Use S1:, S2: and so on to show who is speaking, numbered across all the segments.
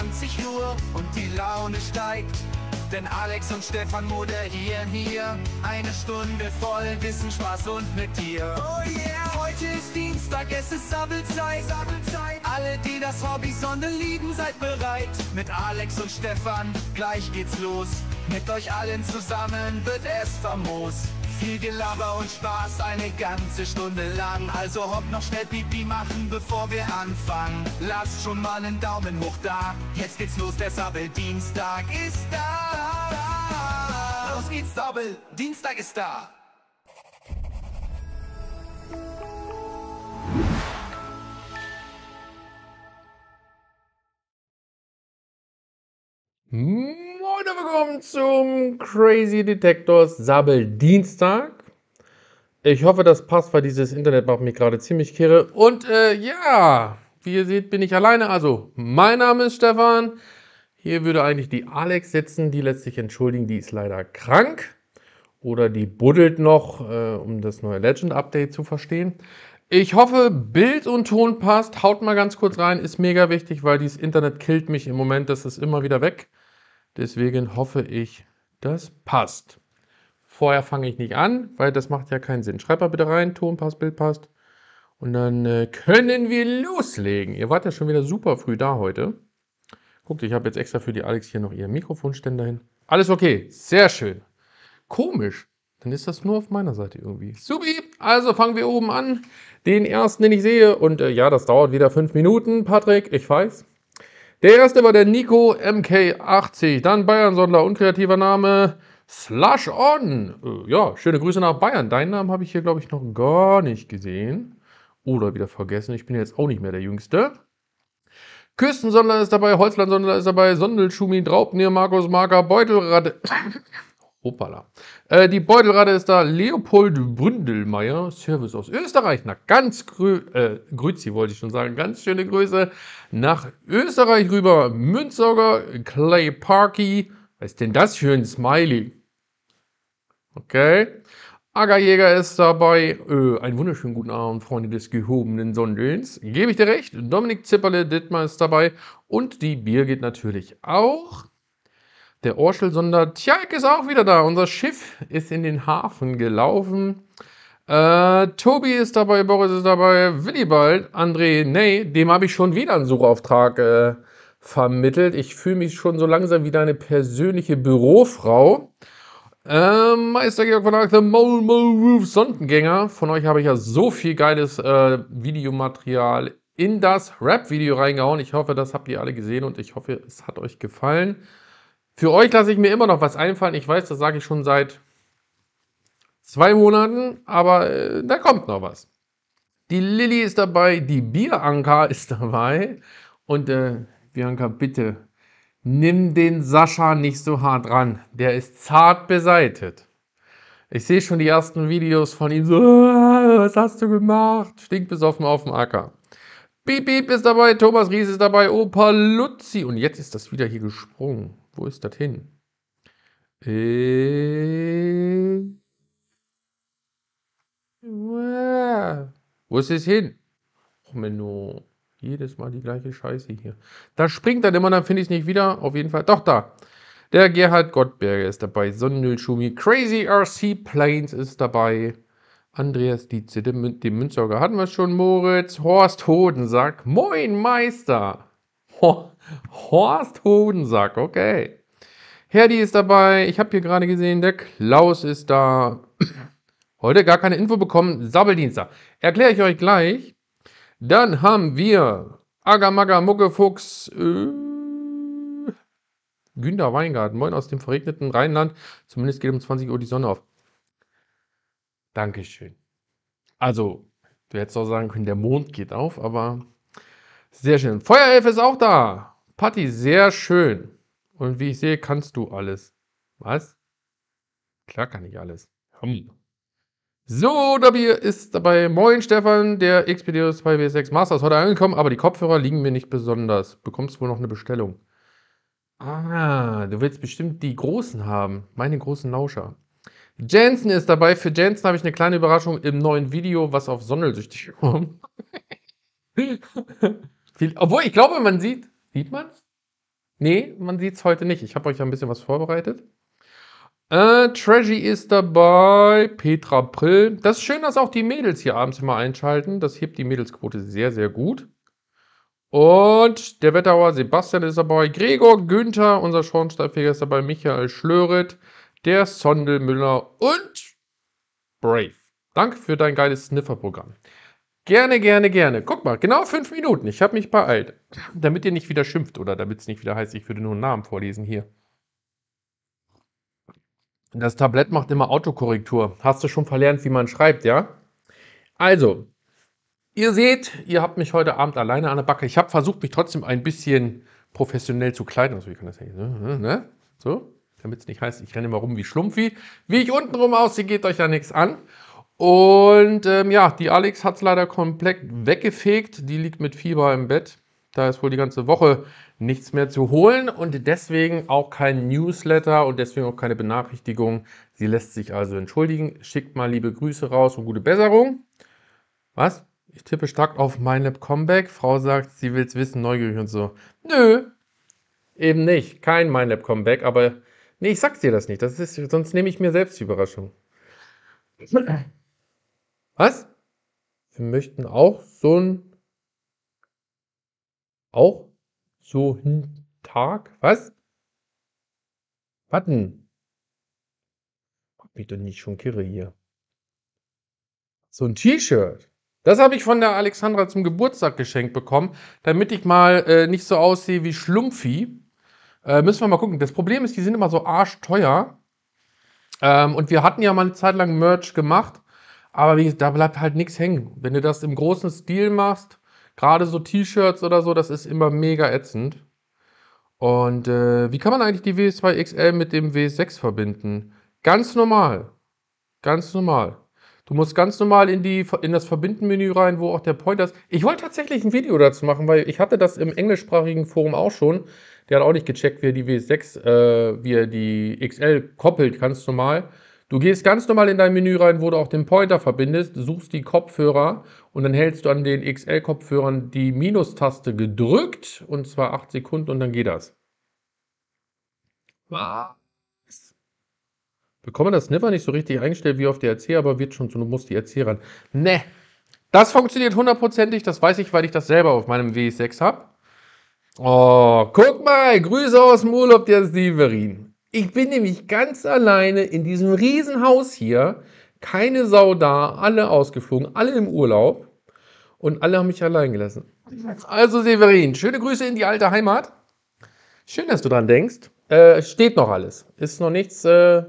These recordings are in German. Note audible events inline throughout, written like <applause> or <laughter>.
S1: 20 Uhr und die Laune steigt. Denn Alex und Stefan moderieren hier eine Stunde voll Wissen, Spaß und mit dir. Oh yeah! Heute ist Dienstag, es ist Sabbelzeit. Sabbelzeit. Alle, die das Hobby Sonne lieben, seid bereit. Mit Alex und Stefan, gleich geht's los. Mit euch allen zusammen wird es famos. Viel Gelaber und Spaß eine ganze Stunde lang. Also hopp noch schnell Pipi machen, bevor wir anfangen. Lasst schon mal einen Daumen hoch da. Jetzt geht's los, der Sabbel Dienstag ist da. Los geht's, Sabbel Dienstag ist da.
S2: Moin und willkommen zum Crazy Detectors Sabbel Dienstag. Ich hoffe, das passt, weil dieses Internet macht mich gerade ziemlich kirre. Und äh, ja, wie ihr seht, bin ich alleine. Also, mein Name ist Stefan. Hier würde eigentlich die Alex sitzen, die lässt sich entschuldigen, die ist leider krank. Oder die buddelt noch, äh, um das neue Legend-Update zu verstehen. Ich hoffe, Bild und Ton passt. Haut mal ganz kurz rein, ist mega wichtig, weil dieses Internet killt mich im Moment. Das ist immer wieder weg. Deswegen hoffe ich, das passt. Vorher fange ich nicht an, weil das macht ja keinen Sinn. Schreibt mal bitte rein, Ton passt, Bild passt. Und dann äh, können wir loslegen. Ihr wart ja schon wieder super früh da heute. Guckt, ich habe jetzt extra für die Alex hier noch ihren Mikrofonständer hin. Alles okay, sehr schön. Komisch, dann ist das nur auf meiner Seite irgendwie. Subi, also fangen wir oben an. Den ersten, den ich sehe. Und äh, ja, das dauert wieder fünf Minuten, Patrick, ich weiß. Der erste war der Nico MK80, dann Bayern-Sondler, unkreativer Name. Slush On. Äh, ja, schöne Grüße nach Bayern. Deinen Namen habe ich hier, glaube ich, noch gar nicht gesehen. Oder wieder vergessen. Ich bin jetzt auch nicht mehr der Jüngste. Küstensondler ist dabei, Holzlandsondler ist dabei, Sondelschumi, Draubnier, Markus Marker, Beutelratte. Opala. Äh, die Beutelrate ist da. Leopold Bründelmeier, Service aus Österreich. Na, ganz grü äh, Grüzi wollte ich schon sagen. Ganz schöne Grüße nach Österreich rüber. Münzsauger, Clay Parky. Was ist denn das für ein Smiley? Okay. Ackerjäger ist dabei. Äh, einen wunderschönen guten Abend, Freunde des gehobenen Sonnenlöhns. Gebe ich dir recht. Dominik Zipperle, Dittmar ist dabei. Und die Bier geht natürlich auch. Der Orschelsonder Tjalk ist auch wieder da. Unser Schiff ist in den Hafen gelaufen. Äh, Tobi ist dabei, Boris ist dabei, Willibald, André, nee, dem habe ich schon wieder einen Suchauftrag äh, vermittelt. Ich fühle mich schon so langsam wie deine persönliche Bürofrau. Ähm, Meister Georg von Arc, The Mole Mole Roof Sondengänger. Von euch habe ich ja so viel geiles äh, Videomaterial in das Rap-Video reingehauen. Ich hoffe, das habt ihr alle gesehen und ich hoffe, es hat euch gefallen. Für euch lasse ich mir immer noch was einfallen. Ich weiß, das sage ich schon seit zwei Monaten, aber äh, da kommt noch was. Die Lilly ist dabei, die Bianca <laughs> ist dabei. Und äh, Bianca, bitte nimm den Sascha nicht so hart ran. Der ist zart beseitet. Ich sehe schon die ersten Videos von ihm so, ah, was hast du gemacht? Stinkt besoffen auf dem Acker. Piep, piep ist dabei, Thomas Ries ist dabei, Opa Lutzi. Und jetzt ist das wieder hier gesprungen. Wo ist das hin? Äh, wo ist es hin? Och, Menno. Jedes Mal die gleiche Scheiße hier. Da springt dann immer, dann finde ich es nicht wieder. Auf jeden Fall. Doch, da. Der Gerhard Gottberger ist dabei. Sondel Crazy RC Planes ist dabei. Andreas Dietze, den, Münzsauger hatten wir schon. Moritz Horst Hodensack. Moin, Meister. Horst Hodensack, okay. Herdi ist dabei. Ich habe hier gerade gesehen, der Klaus ist da. <clears throat> Heute gar keine Info bekommen. Sabbeldienstag. Erkläre ich euch gleich. Dann haben wir Agamaga Muckefuchs. Äh, Günter Weingart. Moin aus dem verregneten Rheinland. Zumindest geht um 20 Uhr die Sonne auf. Dankeschön. Also, du hättest auch sagen können, der Mond geht auf, aber sehr schön. Feuerelf ist auch da. Patti, sehr schön. Und wie ich sehe, kannst du alles. Was? Klar kann ich alles. Hm. So, Dabi ist dabei. Moin Stefan, der Xpedius 2W6 Master ist heute angekommen, aber die Kopfhörer liegen mir nicht besonders. Bekommst wohl noch eine Bestellung. Ah, du willst bestimmt die großen haben. Meine großen Lauscher. Jensen ist dabei. Für Jensen habe ich eine kleine Überraschung im neuen Video, was auf Sonnelsüchtig <laughs> kommt. Viel, obwohl, ich glaube, man sieht. Sieht man es? Nee, man sieht es heute nicht. Ich habe euch ja ein bisschen was vorbereitet. Äh, Treasy ist dabei. Petra Prill. Das ist schön, dass auch die Mädels hier abends immer einschalten. Das hebt die Mädelsquote sehr, sehr gut. Und der Wetterauer Sebastian ist dabei. Gregor Günther, unser Schornsteinfeger, ist dabei. Michael Schlöret, der Sondelmüller und Brave. Danke für dein geiles Sniffer-Programm. Gerne, gerne, gerne. Guck mal, genau fünf Minuten. Ich habe mich beeilt. Damit ihr nicht wieder schimpft oder damit es nicht wieder heißt, ich würde nur einen Namen vorlesen hier. Das Tablett macht immer Autokorrektur. Hast du schon verlernt, wie man schreibt, ja? Also, ihr seht, ihr habt mich heute Abend alleine an der Backe. Ich habe versucht, mich trotzdem ein bisschen professionell zu kleiden. Also, ich kann das ja ne, ne, ne? So, damit es nicht heißt, ich renne immer rum wie Schlumpfi. Wie ich untenrum aussehe, geht euch ja nichts an. Und ähm, ja, die Alex hat es leider komplett weggefegt. Die liegt mit Fieber im Bett. Da ist wohl die ganze Woche nichts mehr zu holen und deswegen auch kein Newsletter und deswegen auch keine Benachrichtigung. Sie lässt sich also entschuldigen. Schickt mal liebe Grüße raus und gute Besserung. Was? Ich tippe stark auf MindLab Comeback. Frau sagt, sie will es wissen, neugierig und so. Nö, eben nicht. Kein MindLab Comeback, aber nee, ich sag's dir das nicht. Das ist, sonst nehme ich mir selbst die Überraschung. <clears throat> Was? Wir möchten auch so ein auch so ein Tag. Was? Warten. Mach mich doch nicht schon kirre hier. So ein T-Shirt. Das habe ich von der Alexandra zum Geburtstag geschenkt bekommen, damit ich mal äh, nicht so aussehe wie Schlumpfi. Äh, müssen wir mal gucken. Das Problem ist, die sind immer so arschteuer. Ähm, und wir hatten ja mal eine Zeit lang Merch gemacht. Aber wie, da bleibt halt nichts hängen. Wenn du das im großen Stil machst, gerade so T-Shirts oder so, das ist immer mega ätzend. Und äh, wie kann man eigentlich die W2XL mit dem W6 verbinden? Ganz normal. Ganz normal. Du musst ganz normal in, die, in das Verbinden-Menü rein, wo auch der Pointer ist. Ich wollte tatsächlich ein Video dazu machen, weil ich hatte das im englischsprachigen Forum auch schon. Der hat auch nicht gecheckt, wie er die W6, äh, wie er die XL koppelt, ganz normal. Du gehst ganz normal in dein Menü rein, wo du auch den Pointer verbindest, suchst die Kopfhörer und dann hältst du an den XL-Kopfhörern die Minustaste gedrückt und zwar 8 Sekunden und dann geht das. Was? Bekomme das Sniffer nicht so richtig eingestellt wie auf der RC, aber wird schon so, du musst die RC ran. Ne, das funktioniert hundertprozentig, das weiß ich, weil ich das selber auf meinem W6 habe. Oh, guck mal, Grüße aus dem Urlaub, der Severin. Ich bin nämlich ganz alleine in diesem Riesenhaus hier. Keine Sau da, alle ausgeflogen, alle im Urlaub. Und alle haben mich allein gelassen. Also Severin, schöne Grüße in die alte Heimat. Schön, dass du dran denkst. Äh, steht noch alles. Ist noch nichts äh,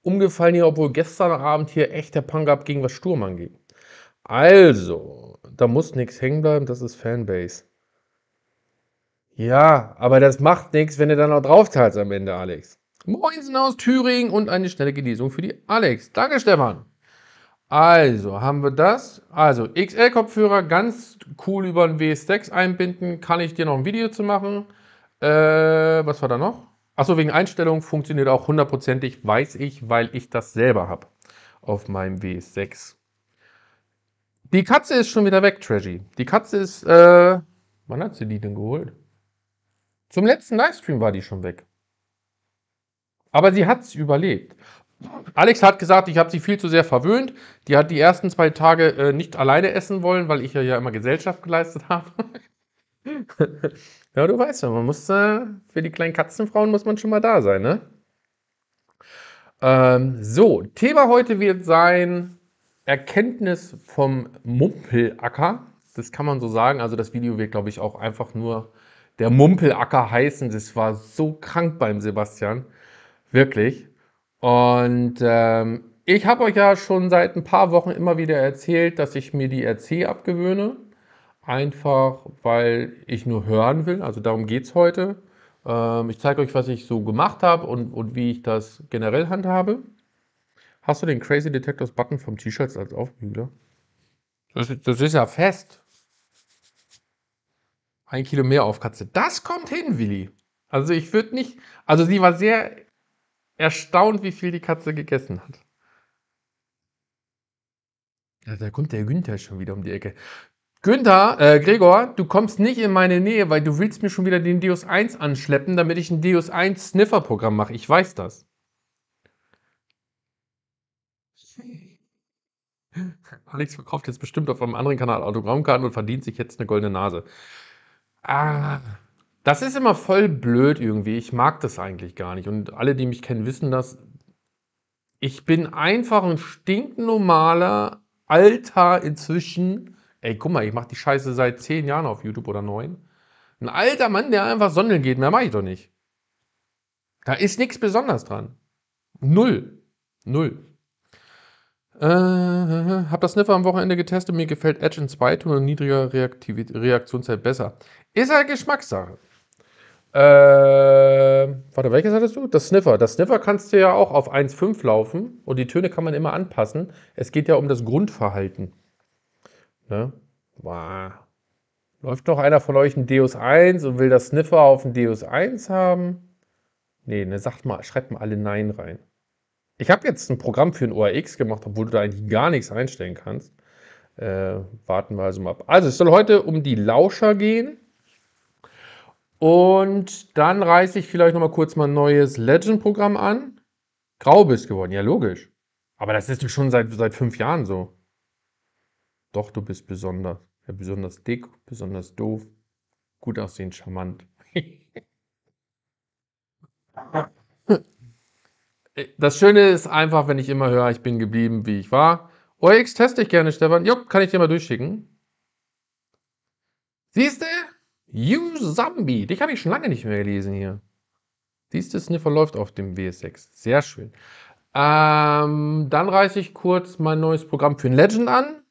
S2: umgefallen hier, obwohl gestern Abend hier echt der Punk ab gegen was Sturm angeht. Also, da muss nichts hängen bleiben, das ist Fanbase. Ja, aber das macht nichts, wenn du dann auch drauf zahlst am Ende, Alex. Moinsen aus Thüringen und eine schnelle Genesung für die Alex. Danke, Stefan. Also haben wir das. Also XL-Kopfhörer, ganz cool über den W6 einbinden. Kann ich dir noch ein Video zu machen? Äh, was war da noch? Achso, wegen Einstellung funktioniert auch hundertprozentig, weiß ich, weil ich das selber habe auf meinem W6. Die Katze ist schon wieder weg, Tragedy. Die Katze ist, äh, wann hat sie die denn geholt? Zum letzten Livestream war die schon weg. Aber sie hat es überlebt. Alex hat gesagt, ich habe sie viel zu sehr verwöhnt. Die hat die ersten zwei Tage äh, nicht alleine essen wollen, weil ich ja, ja immer Gesellschaft geleistet habe. <laughs> ja, du weißt ja, man muss äh, für die kleinen Katzenfrauen muss man schon mal da sein, ne? Ähm, so, Thema heute wird sein Erkenntnis vom Mumpelacker. Das kann man so sagen. Also das Video wird, glaube ich, auch einfach nur der Mumpelacker heißen. Das war so krank beim Sebastian. Wirklich. Und ähm, ich habe euch ja schon seit ein paar Wochen immer wieder erzählt, dass ich mir die RC abgewöhne. Einfach weil ich nur hören will. Also darum geht es heute. Ähm, ich zeige euch, was ich so gemacht habe und, und wie ich das generell handhabe. Hast du den Crazy Detectors Button vom T-Shirt als Aufbügler? Das, das ist ja fest. Ein Kilo mehr auf Katze. Das kommt hin, Willi. Also ich würde nicht, also sie war sehr erstaunt, wie viel die Katze gegessen hat. Ja, da kommt der Günther schon wieder um die Ecke. Günther, äh, Gregor, du kommst nicht in meine Nähe, weil du willst mir schon wieder den Deus 1 anschleppen, damit ich ein Deus 1 Sniffer-Programm mache. Ich weiß das. <laughs> Alex verkauft jetzt bestimmt auf einem anderen Kanal Autogrammkarten und verdient sich jetzt eine goldene Nase. Ah. Das ist immer voll blöd irgendwie. Ich mag das eigentlich gar nicht. Und alle, die mich kennen, wissen das. Ich bin einfach ein stinknormaler, alter inzwischen. Ey, guck mal, ich mache die Scheiße seit zehn Jahren auf YouTube oder neun. Ein alter Mann, der einfach sondeln geht, mehr mache ich doch nicht. Da ist nichts Besonderes dran. Null. Null. Äh, hab das Sniffer am Wochenende getestet. Mir gefällt Edge in 2 Ton niedriger Reaktiv Reaktionszeit besser. Ist halt Geschmackssache. Äh, warte, welches hattest du? Das Sniffer. Das Sniffer kannst du ja auch auf 1,5 laufen und die Töne kann man immer anpassen. Es geht ja um das Grundverhalten. Ne? Wow. Läuft noch einer von euch ein Deus 1 und will das Sniffer auf ein Deus 1 haben? Nee, ne, sagt mal, schreibt mal alle Nein rein. Ich habe jetzt ein Programm für ein ORX gemacht, obwohl du da eigentlich gar nichts einstellen kannst. Äh, warten wir also mal ab. Also, es soll heute um die Lauscher gehen. Und dann reiße ich vielleicht nochmal kurz mein neues Legend-Programm an. Grau bist geworden, ja logisch. Aber das ist schon seit, seit fünf Jahren so. Doch, du bist besonders. Ja, besonders dick, besonders doof, gut aussehend, charmant. <laughs> das Schöne ist einfach, wenn ich immer höre, ich bin geblieben, wie ich war. OX teste ich gerne, Stefan. Jupp, kann ich dir mal durchschicken. Siehst du? You Zombie, dich habe ich schon lange nicht mehr gelesen hier. Dies Sniffer verläuft auf dem WS6. Sehr schön. Ähm, dann reiße ich kurz mein neues Programm für den Legend an.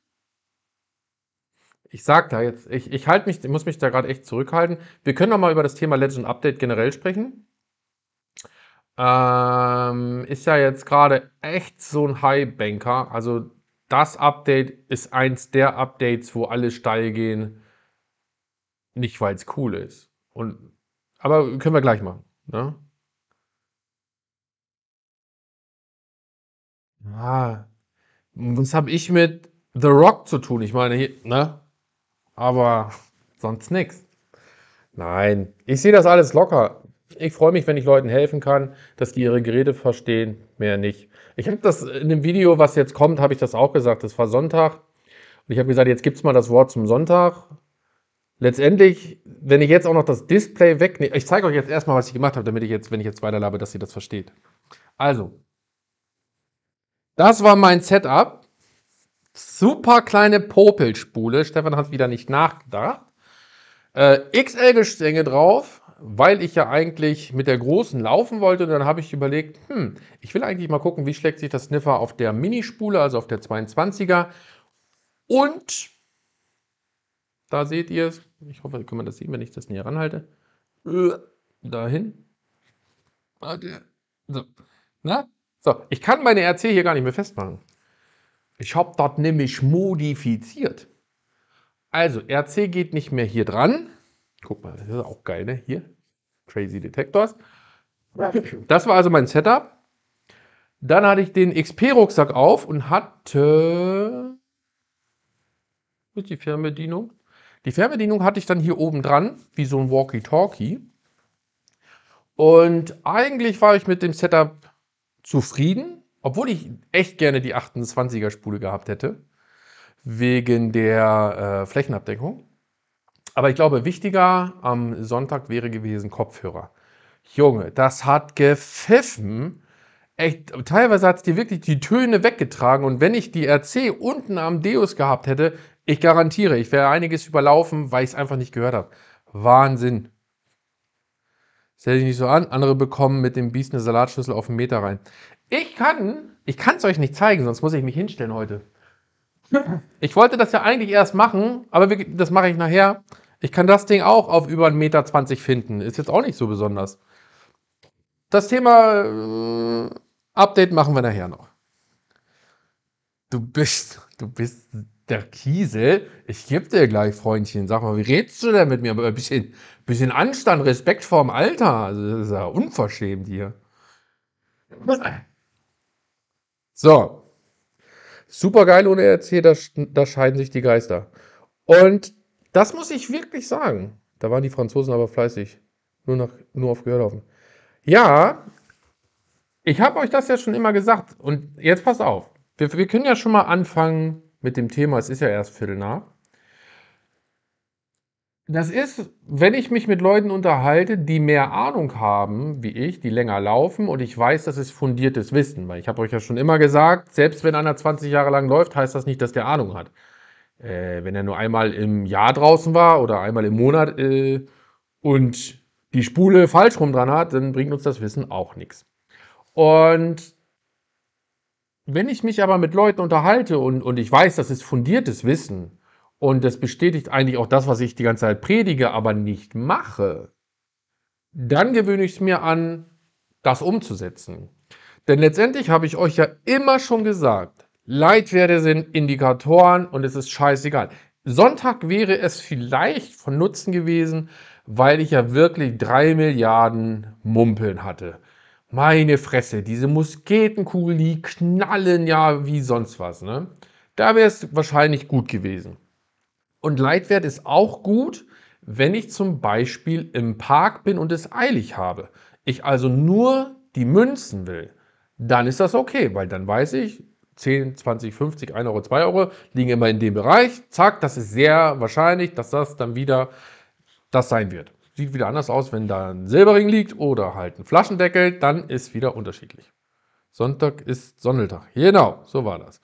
S2: Ich sag da jetzt, ich, ich halt mich, muss mich da gerade echt zurückhalten. Wir können noch mal über das Thema Legend Update generell sprechen. Ähm, ist ja jetzt gerade echt so ein High-Banker. Also das Update ist eins der Updates, wo alle steil gehen nicht, weil es cool ist. Und, aber können wir gleich machen. Ne? Ah, was habe ich mit The Rock zu tun? Ich meine, ne? Aber sonst nichts. Nein, ich sehe das alles locker. Ich freue mich, wenn ich Leuten helfen kann, dass die ihre Geräte verstehen, mehr nicht. Ich habe das in dem Video, was jetzt kommt, habe ich das auch gesagt. Das war Sonntag. Und ich habe gesagt, jetzt gibt es mal das Wort zum Sonntag letztendlich, wenn ich jetzt auch noch das Display wegnehme, ich zeige euch jetzt erstmal, was ich gemacht habe, damit ich jetzt, wenn ich jetzt weiterlabe, dass ihr das versteht. Also, das war mein Setup. Super kleine Popelspule. Stefan hat wieder nicht nachgedacht. Äh, XL-Gestänge drauf, weil ich ja eigentlich mit der großen laufen wollte. Und dann habe ich überlegt, hm, ich will eigentlich mal gucken, wie schlägt sich das Sniffer auf der Minispule, also auf der 22er. Und da seht ihr es, ich hoffe, kann man das sehen, wenn ich das näher ranhalte. Dahin. So. Na? so, ich kann meine RC hier gar nicht mehr festmachen. Ich habe dort nämlich modifiziert. Also, RC geht nicht mehr hier dran. Guck mal, das ist auch geil, ne? Hier, Crazy Detectors. Das war also mein Setup. Dann hatte ich den XP-Rucksack auf und hatte... Wo ist die Fernbedienung? Die Fernbedienung hatte ich dann hier oben dran, wie so ein Walkie-Talkie. Und eigentlich war ich mit dem Setup zufrieden, obwohl ich echt gerne die 28er Spule gehabt hätte, wegen der äh, Flächenabdeckung. Aber ich glaube, wichtiger am Sonntag wäre gewesen Kopfhörer. Junge, das hat gepfiffen. Echt, teilweise hat es dir wirklich die Töne weggetragen. Und wenn ich die RC unten am Deus gehabt hätte, ich garantiere, ich wäre einiges überlaufen, weil ich es einfach nicht gehört habe. Wahnsinn. Stell dich nicht so an, andere bekommen mit dem Biest eine Salatschüssel auf den Meter rein. Ich kann, ich kann es euch nicht zeigen, sonst muss ich mich hinstellen heute. Ich wollte das ja eigentlich erst machen, aber wir, das mache ich nachher. Ich kann das Ding auch auf über 1,20 Meter finden. Ist jetzt auch nicht so besonders. Das Thema äh, Update machen wir nachher noch. Du bist, du bist der Kiesel, ich geb dir gleich, Freundchen, sag mal, wie redst du denn mit mir? ein bisschen, bisschen Anstand, Respekt vorm Alter. Also, das ist ja unverschämt hier. So. Supergeil ohne RC, da, da scheiden sich die Geister. Und das muss ich wirklich sagen. Da waren die Franzosen aber fleißig. Nur, nach, nur auf Gehör laufen. Ja, ich habe euch das ja schon immer gesagt. Und jetzt passt auf. Wir, wir können ja schon mal anfangen, mit dem Thema, es ist ja erst Viertel nach. Das ist, wenn ich mich mit Leuten unterhalte, die mehr Ahnung haben wie ich, die länger laufen und ich weiß, das ist fundiertes Wissen, weil ich habe euch ja schon immer gesagt, selbst wenn einer 20 Jahre lang läuft, heißt das nicht, dass der Ahnung hat. Äh, wenn er nur einmal im Jahr draußen war oder einmal im Monat äh, und die Spule falsch rum dran hat, dann bringt uns das Wissen auch nichts. Und wenn ich mich aber mit Leuten unterhalte und, und ich weiß, das ist fundiertes Wissen und das bestätigt eigentlich auch das, was ich die ganze Zeit predige, aber nicht mache, dann gewöhne ich es mir an, das umzusetzen. Denn letztendlich habe ich euch ja immer schon gesagt, Leitwerte sind Indikatoren und es ist scheißegal. Sonntag wäre es vielleicht von Nutzen gewesen, weil ich ja wirklich drei Milliarden Mumpeln hatte. Meine Fresse, diese Musketenkugeln, die knallen ja wie sonst was. Ne? Da wäre es wahrscheinlich gut gewesen. Und Leitwert ist auch gut, wenn ich zum Beispiel im Park bin und es eilig habe. Ich also nur die Münzen will. Dann ist das okay, weil dann weiß ich, 10, 20, 50, 1 Euro, 2 Euro liegen immer in dem Bereich. Zack, das ist sehr wahrscheinlich, dass das dann wieder das sein wird sieht wieder anders aus, wenn da ein Silberring liegt oder halt ein Flaschendeckel, dann ist wieder unterschiedlich. Sonntag ist Sonneltag. Genau, so war das.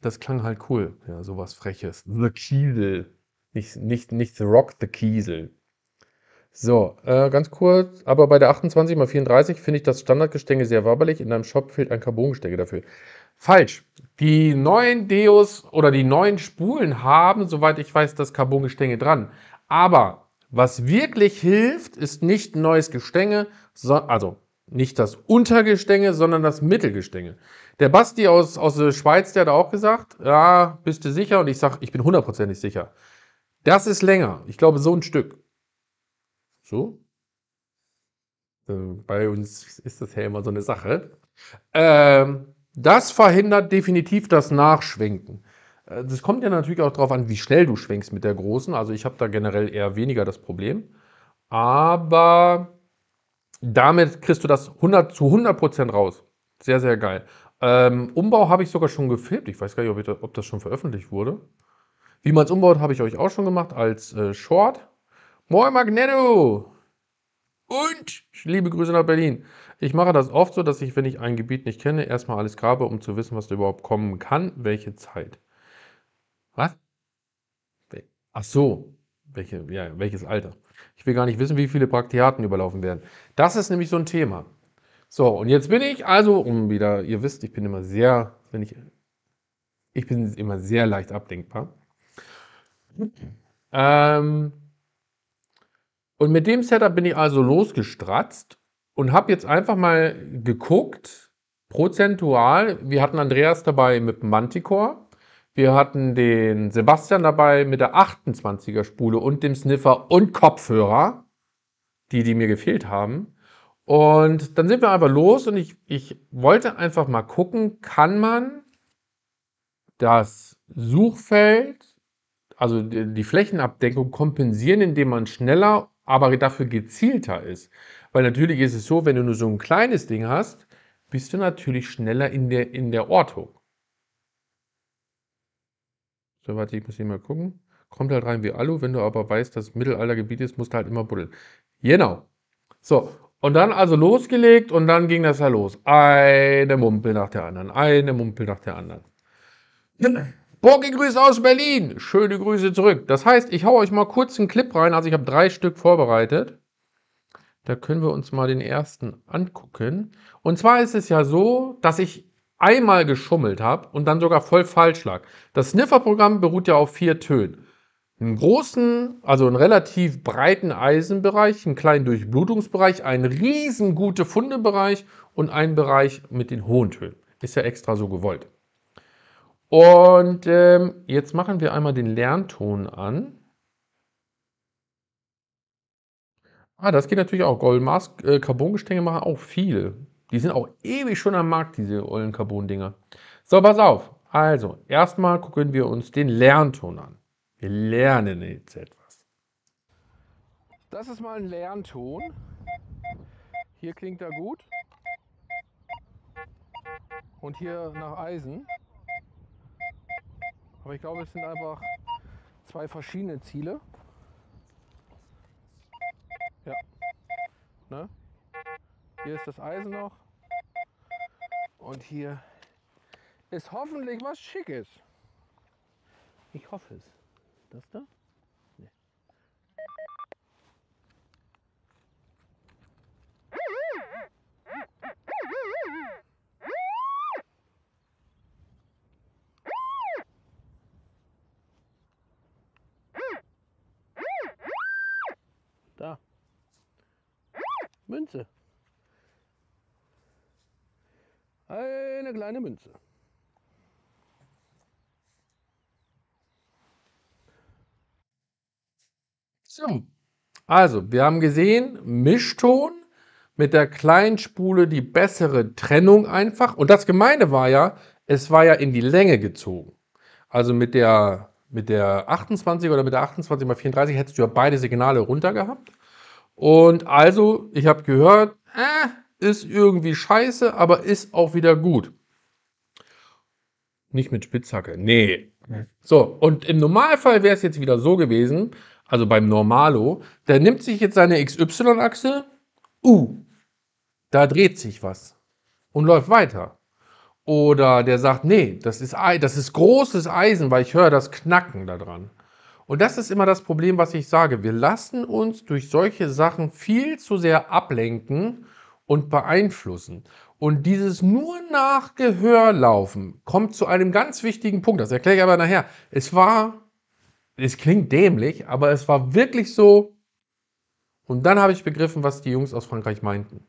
S2: Das klang halt cool. Ja, sowas Freches. The Kiesel. Nicht, nicht, nicht The Rock, The Kiesel. So, äh, ganz kurz, aber bei der 28x34 finde ich das Standardgestänge sehr wabberlich. In deinem Shop fehlt ein Carbongestänge dafür. Falsch. Die neuen Deos oder die neuen Spulen haben, soweit ich weiß, das Carbongestänge dran. Aber was wirklich hilft, ist nicht ein neues Gestänge, so, also nicht das Untergestänge, sondern das Mittelgestänge. Der Basti aus, aus der Schweiz, der hat auch gesagt, ja, bist du sicher? Und ich sage, ich bin hundertprozentig sicher. Das ist länger. Ich glaube, so ein Stück. So. Ähm, bei uns ist das ja immer so eine Sache. Ähm, das verhindert definitiv das Nachschwenken. Äh, das kommt ja natürlich auch darauf an, wie schnell du schwenkst mit der großen. Also ich habe da generell eher weniger das Problem. Aber damit kriegst du das 100 zu 100 raus. Sehr, sehr geil. Ähm, Umbau habe ich sogar schon gefilmt. Ich weiß gar nicht, ob, ob das schon veröffentlicht wurde. Wie man es umbaut, habe ich euch auch schon gemacht als äh, Short. Moin Magneto! Und liebe Grüße nach Berlin. Ich mache das oft so, dass ich, wenn ich ein Gebiet nicht kenne, erstmal alles grabe, um zu wissen, was da überhaupt kommen kann, welche Zeit. Ach so, welche, ja, welches Alter? Ich will gar nicht wissen, wie viele Praktiaten überlaufen werden. Das ist nämlich so ein Thema. So, und jetzt bin ich also, um wieder, ihr wisst, ich bin immer sehr, wenn ich, ich bin immer sehr leicht ablenkbar. Ähm, und mit dem Setup bin ich also losgestratzt und habe jetzt einfach mal geguckt, prozentual, wir hatten Andreas dabei mit Manticore, wir hatten den Sebastian dabei mit der 28er Spule und dem Sniffer und Kopfhörer, die, die mir gefehlt haben. Und dann sind wir einfach los und ich, ich wollte einfach mal gucken, kann man das Suchfeld, also die Flächenabdeckung kompensieren, indem man schneller, aber dafür gezielter ist. Weil natürlich ist es so, wenn du nur so ein kleines Ding hast, bist du natürlich schneller in der, in der Ortung. So, warte, ich muss hier mal gucken. Kommt halt rein wie Alu. Wenn du aber weißt, dass es Mittelaltergebiet ist, musst du halt immer buddeln. Genau. So. Und dann also losgelegt und dann ging das ja los. Eine Mumpel nach der anderen. Eine Mumpel nach der anderen. <clears throat> Burgi Grüße aus Berlin. Schöne Grüße zurück. Das heißt, ich hau euch mal kurz einen Clip rein. Also ich habe drei Stück vorbereitet. Da können wir uns mal den ersten angucken. Und zwar ist es ja so, dass ich einmal geschummelt habe und dann sogar voll falsch lag. Das Sniffer-Programm beruht ja auf vier Tönen. Einen großen, also einen relativ breiten Eisenbereich, einen kleinen Durchblutungsbereich, einen riesen gute funde und einen Bereich mit den hohen Tönen. Ist ja extra so gewollt. Und ähm, jetzt machen wir einmal den Lernton an. Ah, das geht natürlich auch. Goldmask, äh, Carbon-Gestänge machen auch viel. Die sind auch ewig schon am Markt, diese ollen Carbon-Dinger. So, pass auf. Also, erstmal gucken wir uns den Lernton an. Wir lernen jetzt etwas. Das ist mal ein Lernton. Hier klingt er gut. Und hier nach Eisen. Aber ich glaube, es sind einfach zwei verschiedene Ziele. Ja. Ne? Hier ist das Eisenloch. Und hier ist hoffentlich was Schickes. Ich hoffe es. Das da? Da. Münze. kleine Münze. So, also wir haben gesehen, Mischton mit der kleinen Spule die bessere Trennung einfach. Und das Gemeine war ja, es war ja in die Länge gezogen. Also mit der, mit der 28 oder mit der 28 mal 34 hättest du ja beide Signale runter gehabt. Und also, ich habe gehört, äh, ist irgendwie scheiße, aber ist auch wieder gut. Nicht mit Spitzhacke. Nee. So, und im Normalfall wäre es jetzt wieder so gewesen, also beim Normalo, der nimmt sich jetzt seine XY-Achse, uh, da dreht sich was und läuft weiter. Oder der sagt, nee, das ist, das ist großes Eisen, weil ich höre das Knacken da dran. Und das ist immer das Problem, was ich sage. Wir lassen uns durch solche Sachen viel zu sehr ablenken und beeinflussen. Und dieses nur nach Gehör laufen kommt zu einem ganz wichtigen Punkt. Das erkläre ich aber nachher. Es war, es klingt dämlich, aber es war wirklich so. Und dann habe ich begriffen, was die Jungs aus Frankreich meinten.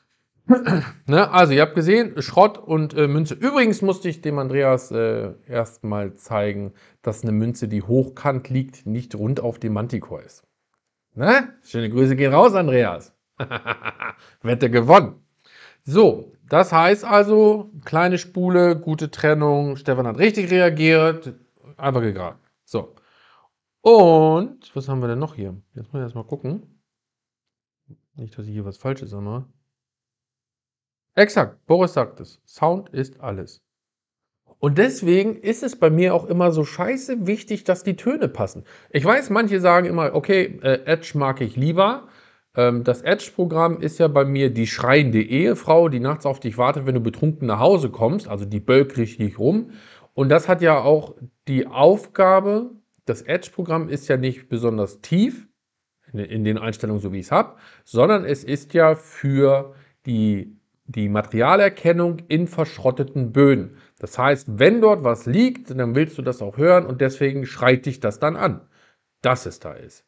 S2: <clears throat> ne? Also, ihr habt gesehen, Schrott und äh, Münze. Übrigens musste ich dem Andreas äh, erstmal zeigen, dass eine Münze, die hochkant liegt, nicht rund auf dem Manticore ist. Ne? Schöne Grüße gehen raus, Andreas. <laughs> Wette gewonnen. So, das heißt also, kleine Spule, gute Trennung. Stefan hat richtig reagiert. Einfach gegraben. So. Und, was haben wir denn noch hier? Jetzt muss ich erstmal gucken. Nicht, dass ich hier was Falsches sage. Exakt, Boris sagt es. Sound ist alles. Und deswegen ist es bei mir auch immer so scheiße wichtig, dass die Töne passen. Ich weiß, manche sagen immer, okay, äh, Edge mag ich lieber, ähm, das Edge-Programm ist ja bei mir die schreiende Ehefrau, die nachts auf dich wartet, wenn du betrunken nach Hause kommst, also die bölkt richtig rum. Und das hat ja auch die Aufgabe, das Edge-Programm ist ja nicht besonders tief in den Einstellungen, so wie ich es habe, sondern es ist ja für die, die Materialerkennung in verschrotteten Böden. Das heißt, wenn dort was liegt, dann willst du das auch hören und deswegen schreit dich das dann an, dass es da ist.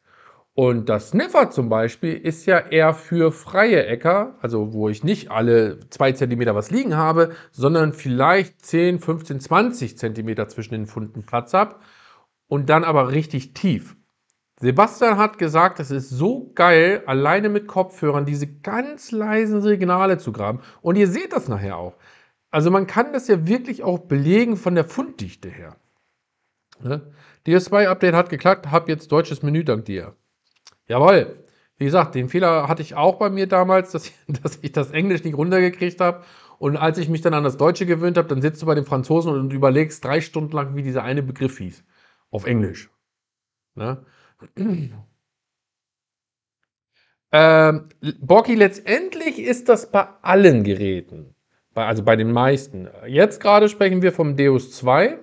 S2: Und das Sniffer zum Beispiel ist ja eher für freie Äcker, also wo ich nicht alle 2 cm was liegen habe, sondern vielleicht 10, 15, 20 cm zwischen den Funden Platz habe und dann aber richtig tief. Sebastian hat gesagt, es ist so geil, alleine mit Kopfhörern diese ganz leisen Signale zu graben. Und ihr seht das nachher auch. Also man kann das ja wirklich auch belegen von der Funddichte her. Ne? DS2-Update hat geklappt, hab jetzt deutsches Menü dank dir. Jawohl. Wie gesagt, den Fehler hatte ich auch bei mir damals, <laughs> dass ich, dass ich das Englisch nicht runtergekriegt habe. Und als ich mich dann an das Deutsche gewöhnt habe, dann sitzt du bei den Franzosen und überlegst drei Stunden lang, wie dieser eine Begriff hieß. Auf Englisch. Ne? <clears throat> Ähm, Borki, letztendlich ist das bei allen Geräten, bei, also bei den meisten. Jetzt gerade sprechen wir vom Deus 2.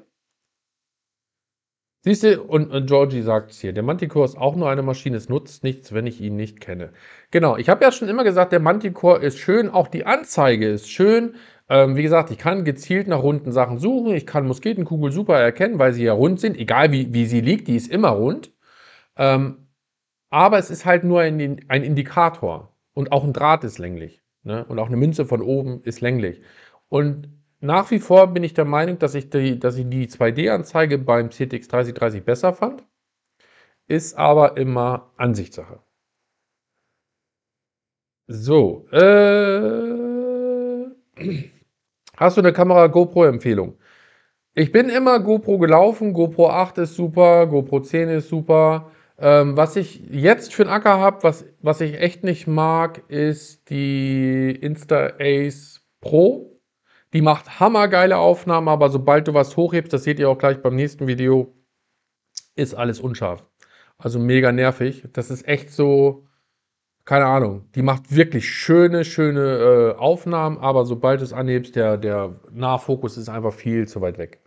S2: Siehst du, und, und Georgie sagt es hier, der Manticore ist auch nur eine Maschine, es nutzt nichts, wenn ich ihn nicht kenne. Genau, ich habe ja schon immer gesagt, der Manticore ist schön, auch die Anzeige ist schön. Ähm, wie gesagt, ich kann gezielt nach runden Sachen suchen, ich kann Musketenkugel super erkennen, weil sie ja rund sind, egal wie, wie sie liegt, die ist immer rund. Ähm, aber es ist halt nur ein, ein Indikator und auch ein Draht ist länglich. Ne? Und auch eine Münze von oben ist länglich. Und nach wie vor bin ich der Meinung, dass ich die, dass ich die 2D-Anzeige beim CTX 3030 besser fand. Ist aber immer Ansichtssache. So. Äh, <clears throat> hast du eine Kamera GoPro-Empfehlung? Ich bin immer GoPro gelaufen. GoPro 8 ist super, GoPro 10 ist super. Ähm, was ich jetzt für einen Acker habe, was, was ich echt nicht mag, ist die Insta Ace Pro. Die macht hammergeile Aufnahmen, aber sobald du was hochhebst, das seht ihr auch gleich beim nächsten Video, ist alles unscharf. Also mega nervig. Das ist echt so, keine Ahnung. Die macht wirklich schöne, schöne äh, Aufnahmen, aber sobald du es anhebst, der, der Nahfokus ist einfach viel zu weit weg.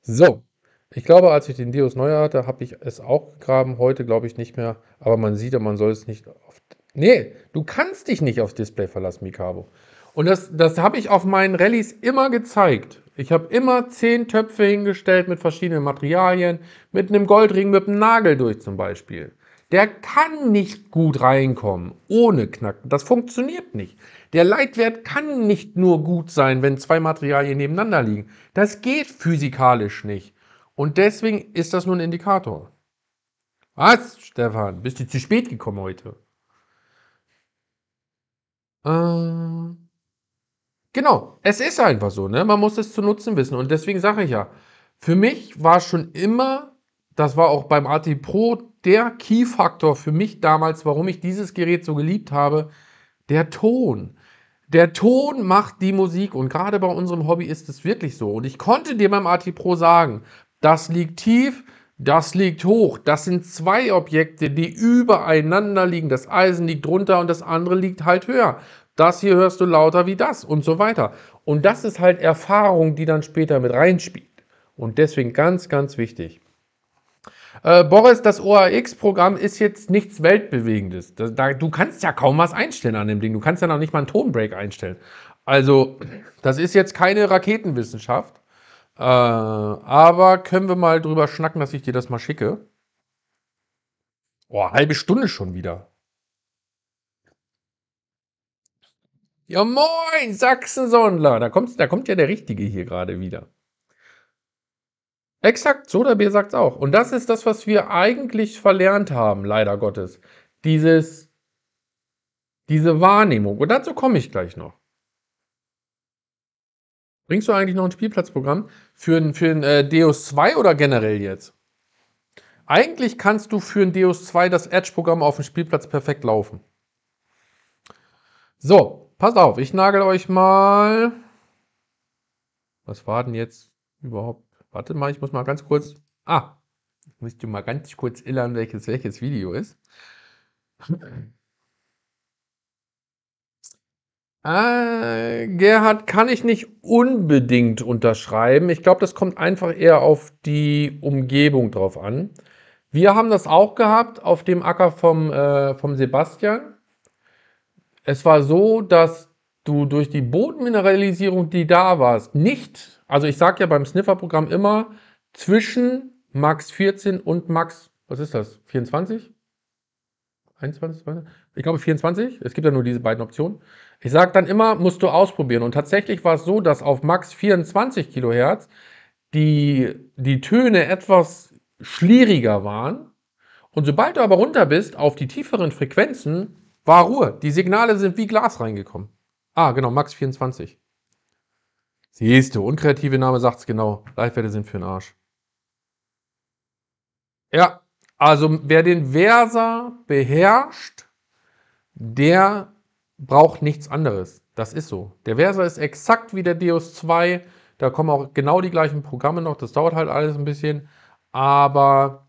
S2: So, ich glaube, als ich den Deus neu hatte, habe ich es auch gegraben. Heute glaube ich nicht mehr, aber man sieht ja, man soll es nicht auf. Nee, du kannst dich nicht aufs Display verlassen, Mikabo. Und das, das habe ich auf meinen Rallyes immer gezeigt. Ich habe immer zehn Töpfe hingestellt mit verschiedenen Materialien, mit einem Goldring, mit einem Nagel durch zum Beispiel. Der kann nicht gut reinkommen ohne Knacken. Das funktioniert nicht. Der Leitwert kann nicht nur gut sein, wenn zwei Materialien nebeneinander liegen. Das geht physikalisch nicht. Und deswegen ist das nur ein Indikator. Was, Stefan? Bist du zu spät gekommen heute? Ähm Genau, es ist einfach so, ne? Man muss es zu nutzen wissen. Und deswegen sage ich ja, für mich war schon immer, das war auch beim AT Pro der Key-Faktor für mich damals, warum ich dieses Gerät so geliebt habe, der Ton. Der Ton macht die Musik und gerade bei unserem Hobby ist es wirklich so. Und ich konnte dir beim AT Pro sagen, das liegt tief, das liegt hoch. Das sind zwei Objekte, die übereinander liegen. Das Eisen liegt drunter und das andere liegt halt höher. Das hier hörst du lauter wie das und so weiter. Und das ist halt Erfahrung, die dann später mit reinspielt. Und deswegen ganz, ganz wichtig. Äh, Boris, das OAX-Programm ist jetzt nichts Weltbewegendes. Das, da, du kannst ja kaum was einstellen an dem Ding. Du kannst ja noch nicht mal einen Tonbreak einstellen. Also, das ist jetzt keine Raketenwissenschaft. Äh, aber können wir mal drüber schnacken, dass ich dir das mal schicke? Oh, halbe Stunde schon wieder. Ja moin, Sachsensondler. Da kommt, da kommt ja der Richtige hier gerade wieder. Exakt, Soda B sagt es auch. Und das ist das, was wir eigentlich verlernt haben, leider Gottes. Dieses, diese Wahrnehmung. Und dazu komme ich gleich noch. Bringst du eigentlich noch ein Spielplatzprogramm für ein, für ein äh, Deus 2 oder generell jetzt? Eigentlich kannst du für ein Deus 2 das Edge-Programm auf dem Spielplatz perfekt laufen. So, Pass auf, ich nagel euch mal. Was war denn jetzt überhaupt? Warte mal, ich muss mal ganz kurz. Ah, ich müsste mal ganz kurz illern, welches welches Video ist. Äh, Gerhard kann ich nicht unbedingt unterschreiben. Ich glaube, das kommt einfach eher auf die Umgebung drauf an. Wir haben das auch gehabt auf dem Acker vom, äh, vom Sebastian. Es war so, dass du durch die Bodenmineralisierung, die da warst, nicht, also ich sage ja beim Sniffer-Programm immer, zwischen Max 14 und Max, was ist das, 24? 21, 22? Ich glaube 24, es gibt ja nur diese beiden Optionen. Ich sage dann immer, musst du ausprobieren. Und tatsächlich war es so, dass auf Max 24 Kilohertz die, die Töne etwas schlieriger waren. Und sobald du aber runter bist auf die tieferen Frequenzen, war Ruhe. Die Signale sind wie Glas reingekommen. Ah, genau, Max24. Siehst du, unkreative Name sagt es genau. Leitwerte sind für den Arsch. Ja, also wer den Versa beherrscht, der braucht nichts anderes. Das ist so. Der Versa ist exakt wie der Deus 2. Da kommen auch genau die gleichen Programme noch. Das dauert halt alles ein bisschen. Aber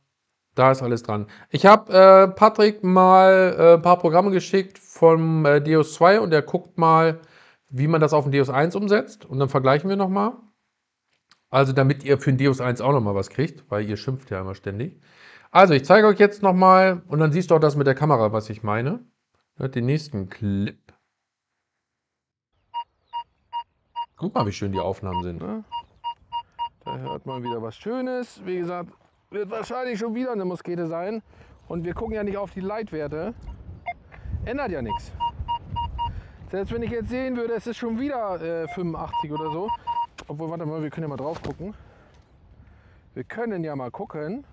S2: da ist alles dran. Ich habe äh, Patrick mal äh, ein paar Programme geschickt vom äh, Deus 2 und er guckt mal, wie man das auf den Deus 1 umsetzt. Und dann vergleichen wir nochmal. Also damit ihr für den Deus 1 auch nochmal was kriegt, weil ihr schimpft ja immer ständig. Also ich zeige euch jetzt nochmal und dann siehst du auch das mit der Kamera, was ich meine. Hört den nächsten Clip. Guck mal, wie schön die Aufnahmen sind. Da hört man wieder was Schönes. Wie gesagt, wird wahrscheinlich schon wieder eine Muskete sein. Und wir gucken ja nicht auf die Leitwerte. Ändert ja nichts. Selbst wenn ich jetzt sehen würde, es ist schon wieder äh, 85 oder so. Obwohl, warte mal, wir können ja mal drauf gucken. Wir können ja mal gucken.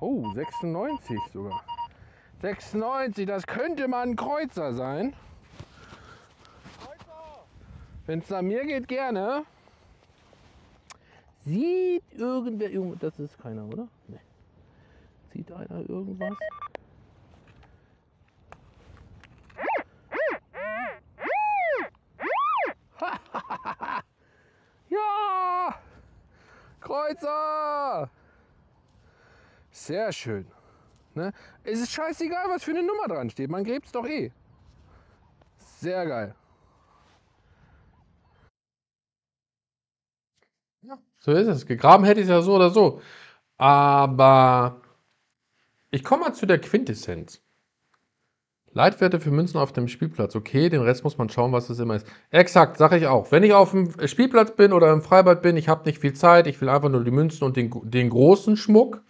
S2: Oh, 96 sogar. 96, das könnte mal ein Kreuzer sein. Wenn es nach mir geht, gerne. Sieht irgendwer irgendwas? Das ist keiner, oder? Nee. Sieht einer irgendwas? <laughs> ja! Kreuzer! Sehr schön. Ne? Es ist scheißegal, was für eine Nummer dran steht. Man gräbt es doch eh. Sehr geil. So ist es. Gegraben hätte ich es ja so oder so. Aber ich komme mal zu der Quintessenz. Leitwerte für Münzen auf dem Spielplatz. Okay, den Rest muss man schauen, was es immer ist. Exakt, sage ich auch. Wenn ich auf dem Spielplatz bin oder im Freibad bin, ich habe nicht viel Zeit, ich will einfach nur die Münzen und den, den großen Schmuck.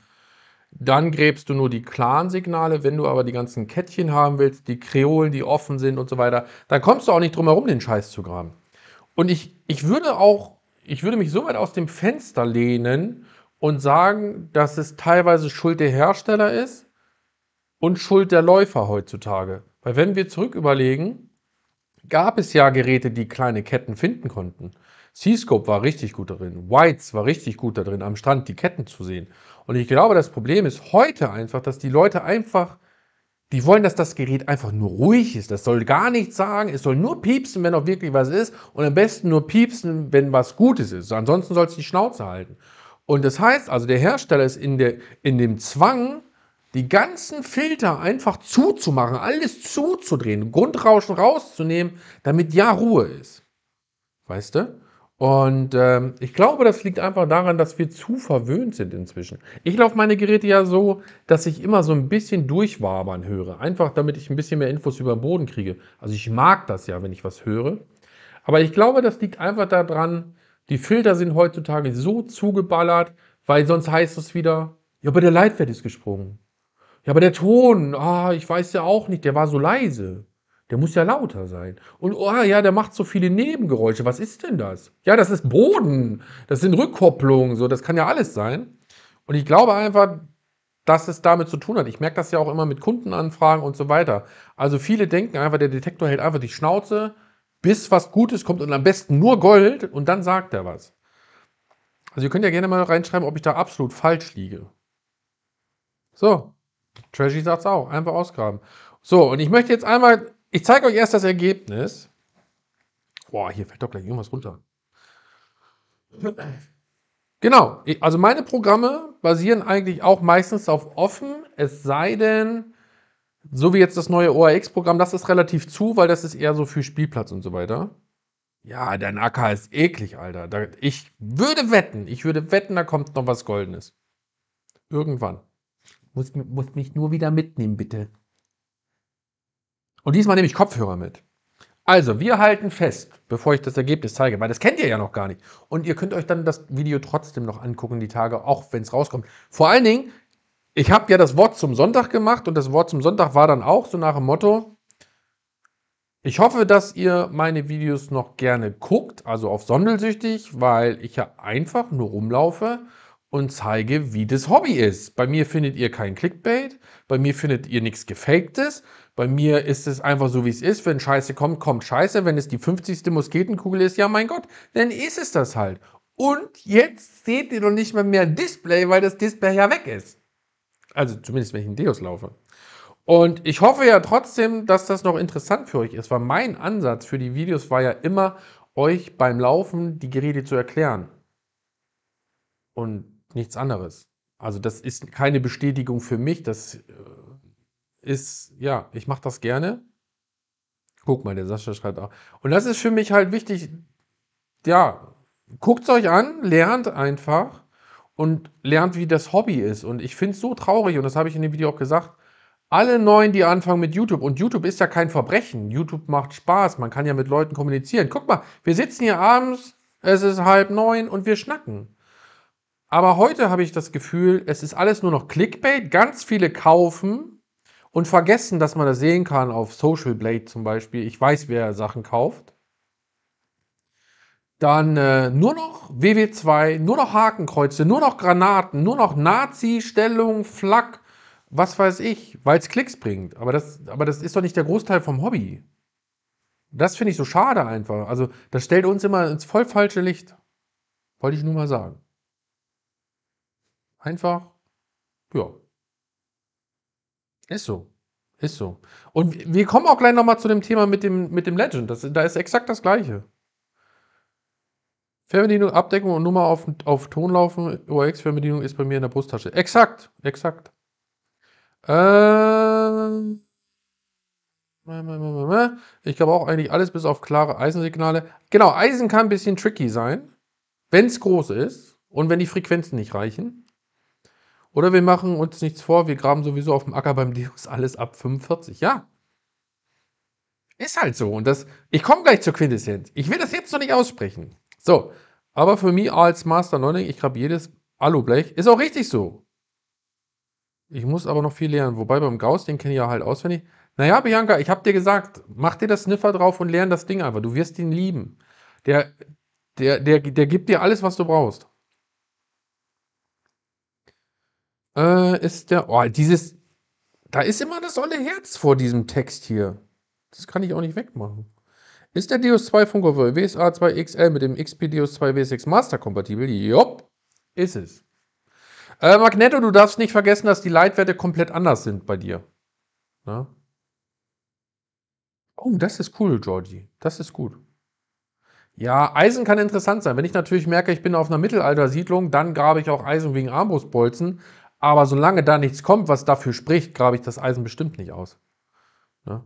S2: Dann gräbst du nur die klaren Signale. Wenn du aber die ganzen Kettchen haben willst, die Kreolen, die offen sind und so weiter, dann kommst du auch nicht drum herum, den Scheiß zu graben. Und ich, ich würde auch ich würde mich so weit aus dem Fenster lehnen und sagen, dass es teilweise Schuld der Hersteller ist und Schuld der Läufer heutzutage. Weil wenn wir zurück überlegen, gab es ja Geräte, die kleine Ketten finden konnten. Seascope war richtig gut darin, Whites war richtig gut darin, am Strand die Ketten zu sehen. Und ich glaube, das Problem ist heute einfach, dass die Leute einfach die wollen, dass das Gerät einfach nur ruhig ist. Das soll gar nichts sagen. Es soll nur piepsen, wenn auch wirklich was ist. Und am besten nur piepsen, wenn was Gutes ist. Ansonsten soll es die Schnauze halten. Und das heißt also, der Hersteller ist in, der, in dem Zwang, die ganzen Filter einfach zuzumachen, alles zuzudrehen, Grundrauschen rauszunehmen, damit ja Ruhe ist. Weißt du? Und ähm, ich glaube, das liegt einfach daran, dass wir zu verwöhnt sind inzwischen. Ich laufe meine Geräte ja so, dass ich immer so ein bisschen durchwabern höre. Einfach damit ich ein bisschen mehr Infos über den Boden kriege. Also ich mag das ja, wenn ich was höre. Aber ich glaube, das liegt einfach daran, die Filter sind heutzutage so zugeballert, weil sonst heißt es wieder, ja, aber der Leitwert ist gesprungen. Ja, aber der Ton, ah, ich weiß ja auch nicht, der war so leise. Der muss ja lauter sein. Und oh ah, ja, der macht so viele Nebengeräusche. Was ist denn das? Ja, das ist Boden. Das sind Rückkopplungen. So, das kann ja alles sein. Und ich glaube einfach, dass es damit zu tun hat. Ich merke das ja auch immer mit Kundenanfragen und so weiter. Also viele denken einfach, der Detektor hält einfach die Schnauze, bis was Gutes kommt und am besten nur Gold und dann sagt er was. Also ihr könnt ja gerne mal reinschreiben, ob ich da absolut falsch liege. So, Trashy es auch, einfach ausgraben. So, und ich möchte jetzt einmal ich zeige euch erst das Ergebnis. Boah, hier fällt doch gleich irgendwas runter. Genau, also meine Programme basieren eigentlich auch meistens auf offen, es sei denn, so wie jetzt das neue ORX-Programm, das ist relativ zu, weil das ist eher so für Spielplatz und so weiter. Ja, dein AK ist eklig, Alter. Ich würde wetten, ich würde wetten, da kommt noch was Goldenes. Irgendwann. Muss, muss mich nur wieder mitnehmen, bitte. Und diesmal nehme ich Kopfhörer mit. Also, wir halten fest, bevor ich das Ergebnis zeige, weil das kennt ihr ja noch gar nicht. Und ihr könnt euch dann das Video trotzdem noch angucken, die Tage, auch wenn es rauskommt. Vor allen Dingen, ich habe ja das Wort zum Sonntag gemacht und das Wort zum Sonntag war dann auch so nach dem Motto, ich hoffe, dass ihr meine Videos noch gerne guckt, also auf Sondelsüchtig, weil ich ja einfach nur rumlaufe und zeige, wie das Hobby ist. Bei mir findet ihr kein Clickbait, bei mir findet ihr nichts Gefaktes, bei mir ist es einfach so, wie es ist. Wenn Scheiße kommt, kommt Scheiße. Wenn es die 50. Musketenkugel ist, ja mein Gott, dann ist es das halt. Und jetzt seht ihr doch nicht mehr mehr Display, weil das Display ja weg ist. Also zumindest, wenn ich in Deos laufe. Und ich hoffe ja trotzdem, dass das noch interessant für euch ist, weil mein Ansatz für die Videos war ja immer, euch beim Laufen die Geräte zu erklären. Und nichts anderes. Also das ist keine Bestätigung für mich, das äh, ist, ja, ich mache das gerne. Guck mal, der Sascha schreibt auch. Und das ist für mich halt wichtig. Ja, guckt es euch an, lernt einfach und lernt, wie das Hobby ist. Und ich finde es so traurig, und das habe ich in dem Video auch gesagt, alle Neuen, die anfangen mit YouTube, und YouTube ist ja kein Verbrechen, YouTube macht Spaß, man kann ja mit Leuten kommunizieren. Guck mal, wir sitzen hier abends, es ist halb neun und wir schnacken. Aber heute habe ich das Gefühl, es ist alles nur noch Clickbait, ganz viele kaufen, und vergessen, dass man das sehen kann auf Social Blade zum Beispiel. Ich weiß, wer Sachen kauft. Dann äh, nur noch WW2, nur noch Hakenkreuze, nur noch Granaten, nur noch Nazi-Stellung, Flak, was weiß ich, weil es Klicks bringt. Aber das, aber das ist doch nicht der Großteil vom Hobby. Das finde ich so schade einfach. Also, das stellt uns immer ins voll falsche Licht. Wollte ich nur mal sagen. Einfach, ja. Ist so. Ist so. Und wir kommen auch gleich nochmal zu dem Thema mit dem, mit dem Legend. Das, da ist exakt das Gleiche. Fernbedienung, Abdeckung und Nummer auf, auf Ton laufen. ORX-Fernbedienung ist bei mir in der Brusttasche. Exakt, exakt. Ähm. Ich glaube auch eigentlich alles bis auf klare Eisensignale. Genau, Eisen kann ein bisschen tricky sein, wenn es groß ist und wenn die Frequenzen nicht reichen. Oder wir machen uns nichts vor, wir graben sowieso auf dem Acker beim Deus alles ab 45. Ja. Ist halt so. Und das, ich komme gleich zur Quintessenz. Ich will das jetzt noch nicht aussprechen. So. Aber für mich als Master Learning, ich grabe jedes Alublech. Ist auch richtig so. Ich muss aber noch viel lernen. Wobei beim Gauss, den kenne ich ja halt auswendig. Naja, Bianca, ich habe dir gesagt, mach dir das Sniffer drauf und lern das Ding einfach. Du wirst ihn lieben. Der, der, der, der gibt dir alles, was du brauchst. äh, ist der. Oh, dieses. Da ist immer das olle Herz vor diesem Text hier. Das kann ich auch nicht wegmachen. Ist der Deus 2 Funko Funkover WSA 2 XL mit dem XP Deus 2 W6 Master kompatibel? Jopp, ist es. Äh, Magneto, du darfst nicht vergessen, dass die Leitwerte komplett anders sind bei dir. Na? Oh, das ist cool, Georgie. Das ist gut. Ja, Eisen kann interessant sein. Wenn ich natürlich merke, ich bin auf einer Mittelaltersiedlung, dann grabe ich auch Eisen wegen Armbrustbolzen. Aber solange da nichts kommt, was dafür spricht, grabe ich das Eisen bestimmt nicht aus. Ja. Ne?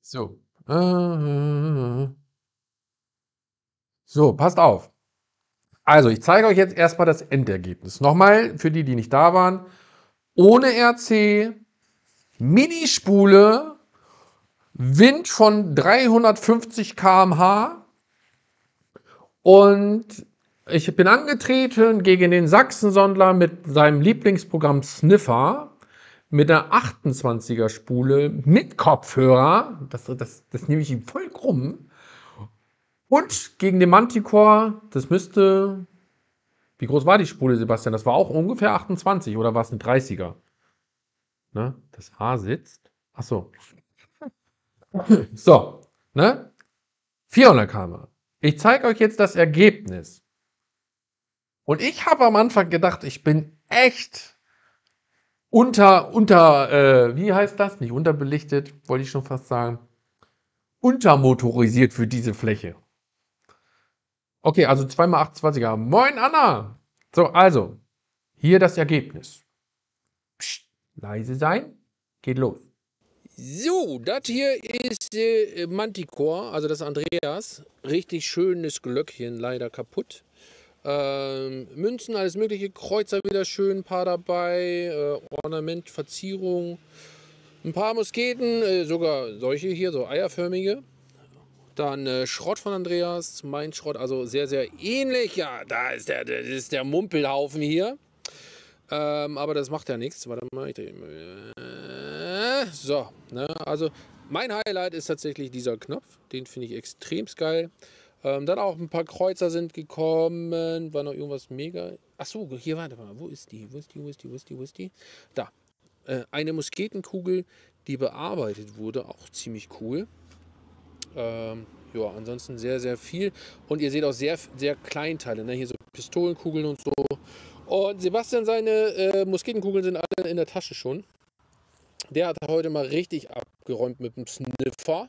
S2: So. Äh. So, passt auf. Also, ich zeige euch jetzt erstmal das Endergebnis. Nochmal für die, die nicht da waren. Ohne RC, Minispule, Wind von 350 km/h und ich bin angetreten gegen den Sachsensondler mit seinem Lieblingsprogramm Sniffer mit einer 28er Spule mit Kopfhörer. Das, das, das nehme ich ihm voll krumm. Und gegen den Manticore, das müsste. Wie groß war die Spule, Sebastian? Das war auch ungefähr 28 oder war es ein 30er? Ne? Das Haar sitzt. Ach so. So, ne? 400 km. Ich zeige euch jetzt das Ergebnis. Und ich habe am Anfang gedacht, ich bin echt unter, unter, äh, wie heißt das? Nicht unterbelichtet, wollte ich schon fast sagen. Untermotorisiert für diese Fläche. Okay, also 2x28er. Moin, Anna! So, also, hier das Ergebnis. Psst, leise sein, geht los. So, das hier ist äh, Manticore, also das Andreas. Richtig schönes Glöckchen, leider kaputt. Ähm, Münzen, alles mögliche, Kreuzer wieder schön, ein paar dabei, äh, Ornament, Verzierung, ein paar Musketen, äh, sogar solche hier, so eierförmige. Dann äh, Schrott von Andreas, mein Schrott, also sehr, sehr ähnlich. Ja, da ist der, das ist der Mumpelhaufen hier. Ähm, aber das macht ja nichts. Warte mal, ich drehe mal. Äh, so, ne? also mein Highlight ist tatsächlich dieser Knopf. Den finde ich extrem geil. Ähm, dann auch ein paar Kreuzer sind gekommen. War noch irgendwas mega. Achso, hier, warte mal. Wo ist die? Wo ist die? Wo ist die? Wo ist die? Wo ist die? Da. Äh, eine Musketenkugel, die bearbeitet wurde. Auch ziemlich cool. Ähm, ja, ansonsten sehr, sehr viel. Und ihr seht auch sehr, sehr Kleinteile. Ne? Hier so Pistolenkugeln und so. Und Sebastian, seine äh, Musketenkugeln sind alle in der Tasche schon. Der hat heute mal richtig abgeräumt mit dem Sniffer.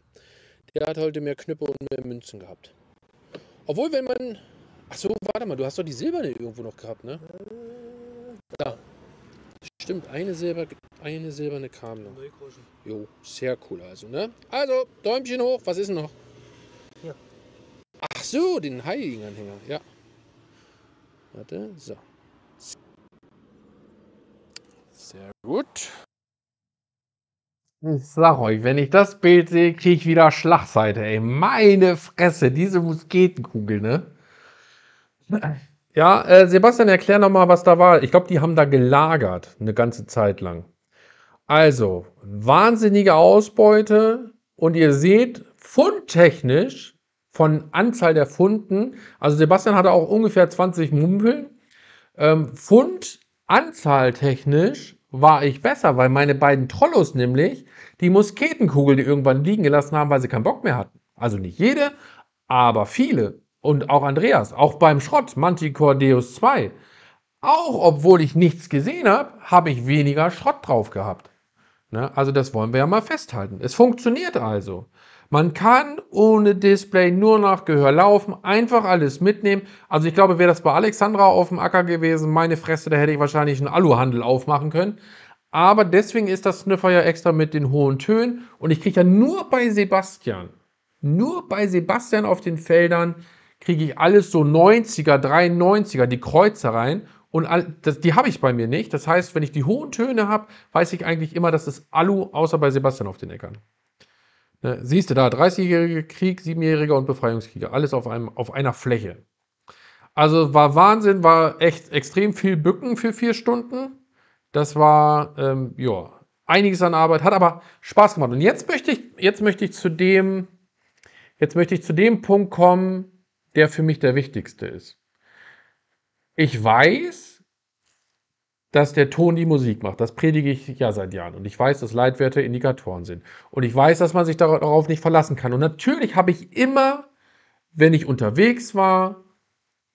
S2: Der hat heute mehr Knüppe und mehr Münzen gehabt. Obwohl, wenn man. Achso, warte mal, du hast doch die silberne irgendwo noch gehabt, ne? Da. Stimmt, eine, Silber, eine silberne kam noch. Jo, sehr cool also, ne? Also, Däumchen hoch, was ist noch? Ja. Ach so, den Heiligenanhänger, ja. Warte, so. Sehr gut. Ich sag euch, wenn ich das Bild sehe, kriege ich wieder Schlagseite, ey. Meine Fresse, diese Musketenkugel, ne? Ja, äh, Sebastian, erklär nochmal, was da war. Ich glaube, die haben da gelagert, eine ganze Zeit lang. Also, wahnsinnige Ausbeute und ihr seht, fundtechnisch von Anzahl der Funden, also Sebastian hatte auch ungefähr 20 Mumpeln, ähm, Pfund anzahltechnisch war ich besser, weil meine beiden Trollos nämlich die Musketenkugel, die irgendwann liegen gelassen haben, weil sie keinen Bock mehr hatten. Also nicht jede, aber viele. Und auch Andreas, auch beim Schrott, Manticore Deus 2. Auch obwohl ich nichts gesehen habe, habe ich weniger Schrott drauf gehabt. Ne? Also das wollen wir ja mal festhalten. Es funktioniert also. Man kann ohne Display nur nach Gehör laufen, einfach alles mitnehmen. Also ich glaube, wäre das bei Alexandra auf dem Acker gewesen, meine Fresse, da hätte ich wahrscheinlich einen Aluhandel aufmachen können. Aber deswegen ist das Sniffer ja extra mit den hohen Tönen. Und ich kriege ja nur bei Sebastian, nur bei Sebastian auf den Feldern kriege ich alles so 90er, 93er, die Kreuzer rein. Und all, das, die habe ich bei mir nicht. Das heißt, wenn ich die hohen Töne habe, weiß ich eigentlich immer, das ist Alu, außer bei Sebastian auf den Äckern. Ne, siehst du da, 30-jähriger Krieg, 7-jähriger und Befreiungskrieger, alles auf, einem, auf einer Fläche. Also war Wahnsinn, war echt extrem viel Bücken für vier Stunden. Das war, ähm, ja, einiges an Arbeit, hat aber Spaß gemacht. Und jetzt möchte ich, jetzt möchte ich zu dem, jetzt möchte ich zu dem Punkt kommen, der für mich der wichtigste ist. Ich weiß, dass der Ton die Musik macht. Das predige ich ja seit Jahren. Und ich weiß, dass Leitwerte Indikatoren sind. Und ich weiß, dass man sich darauf nicht verlassen kann. Und natürlich habe ich immer, wenn ich unterwegs war,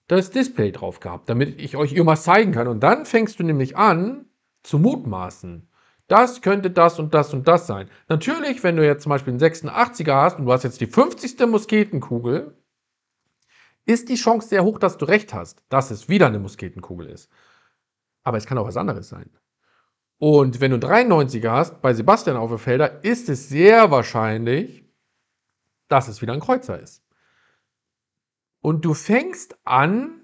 S2: das Display drauf gehabt, damit ich euch irgendwas zeigen kann. Und dann fängst du nämlich an zu mutmaßen. Das könnte das und das und das sein. Natürlich, wenn du jetzt zum Beispiel einen 86er hast und du hast jetzt die 50. Musketenkugel, ist die Chance sehr hoch, dass du recht hast, dass es wieder eine Musketenkugel ist aber es kann auch was anderes sein. Und wenn du 93er hast, bei Sebastian Auferfelder, ist es sehr wahrscheinlich, dass es wieder ein Kreuzer ist. Und du fängst an,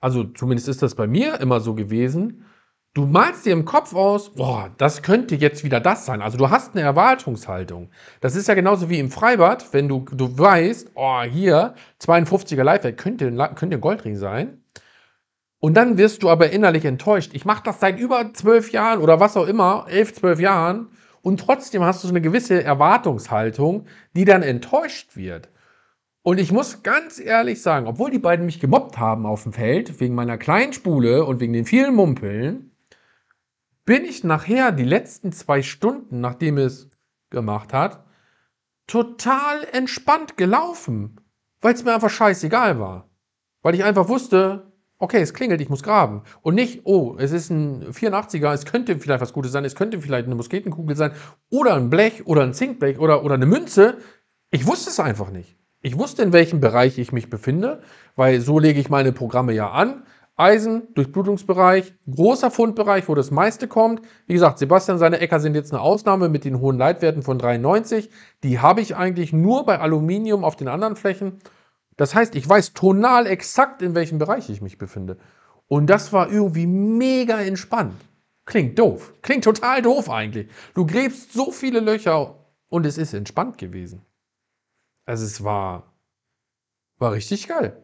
S2: also zumindest ist das bei mir immer so gewesen, du malst dir im Kopf aus, boah, das könnte jetzt wieder das sein. Also du hast eine Erwartungshaltung. Das ist ja genauso wie im Freibad, wenn du, du weißt, oh, hier 52er Lifehack könnte, könnte ein Goldring sein. Und dann wirst du aber innerlich enttäuscht. Ich mache das seit über zwölf Jahren oder was auch immer, elf, zwölf Jahren. Und trotzdem hast du so eine gewisse Erwartungshaltung, die dann enttäuscht wird. Und ich muss ganz ehrlich sagen, obwohl die beiden mich gemobbt haben auf dem Feld, wegen meiner kleinen Spule und wegen den vielen Mumpeln, bin ich nachher die letzten zwei Stunden, nachdem es gemacht hat, total entspannt gelaufen, weil es mir einfach scheißegal war. Weil ich einfach wusste, okay, es klingelt, ich muss graben. Und nicht, oh, es ist ein 84er, es könnte vielleicht was Gutes sein, es könnte vielleicht eine Musketenkugel sein oder ein Blech oder ein Zinkblech oder, oder eine Münze. Ich wusste es einfach nicht. Ich wusste, in welchem Bereich ich mich befinde, weil so lege ich meine Programme ja an. Eisen, Durchblutungsbereich, großer Fundbereich, wo das meiste kommt. Wie gesagt, Sebastian, seine Äcker sind jetzt eine Ausnahme mit den hohen Leitwerten von 93. Die habe ich eigentlich nur bei Aluminium auf den anderen Flächen. Das heißt, ich weiß tonal exakt, in welchem Bereich ich mich befinde. Und das war irgendwie mega entspannt. Klingt doof. Klingt total doof eigentlich. Du gräbst so viele Löcher und es ist entspannt gewesen. Also es war, war richtig geil.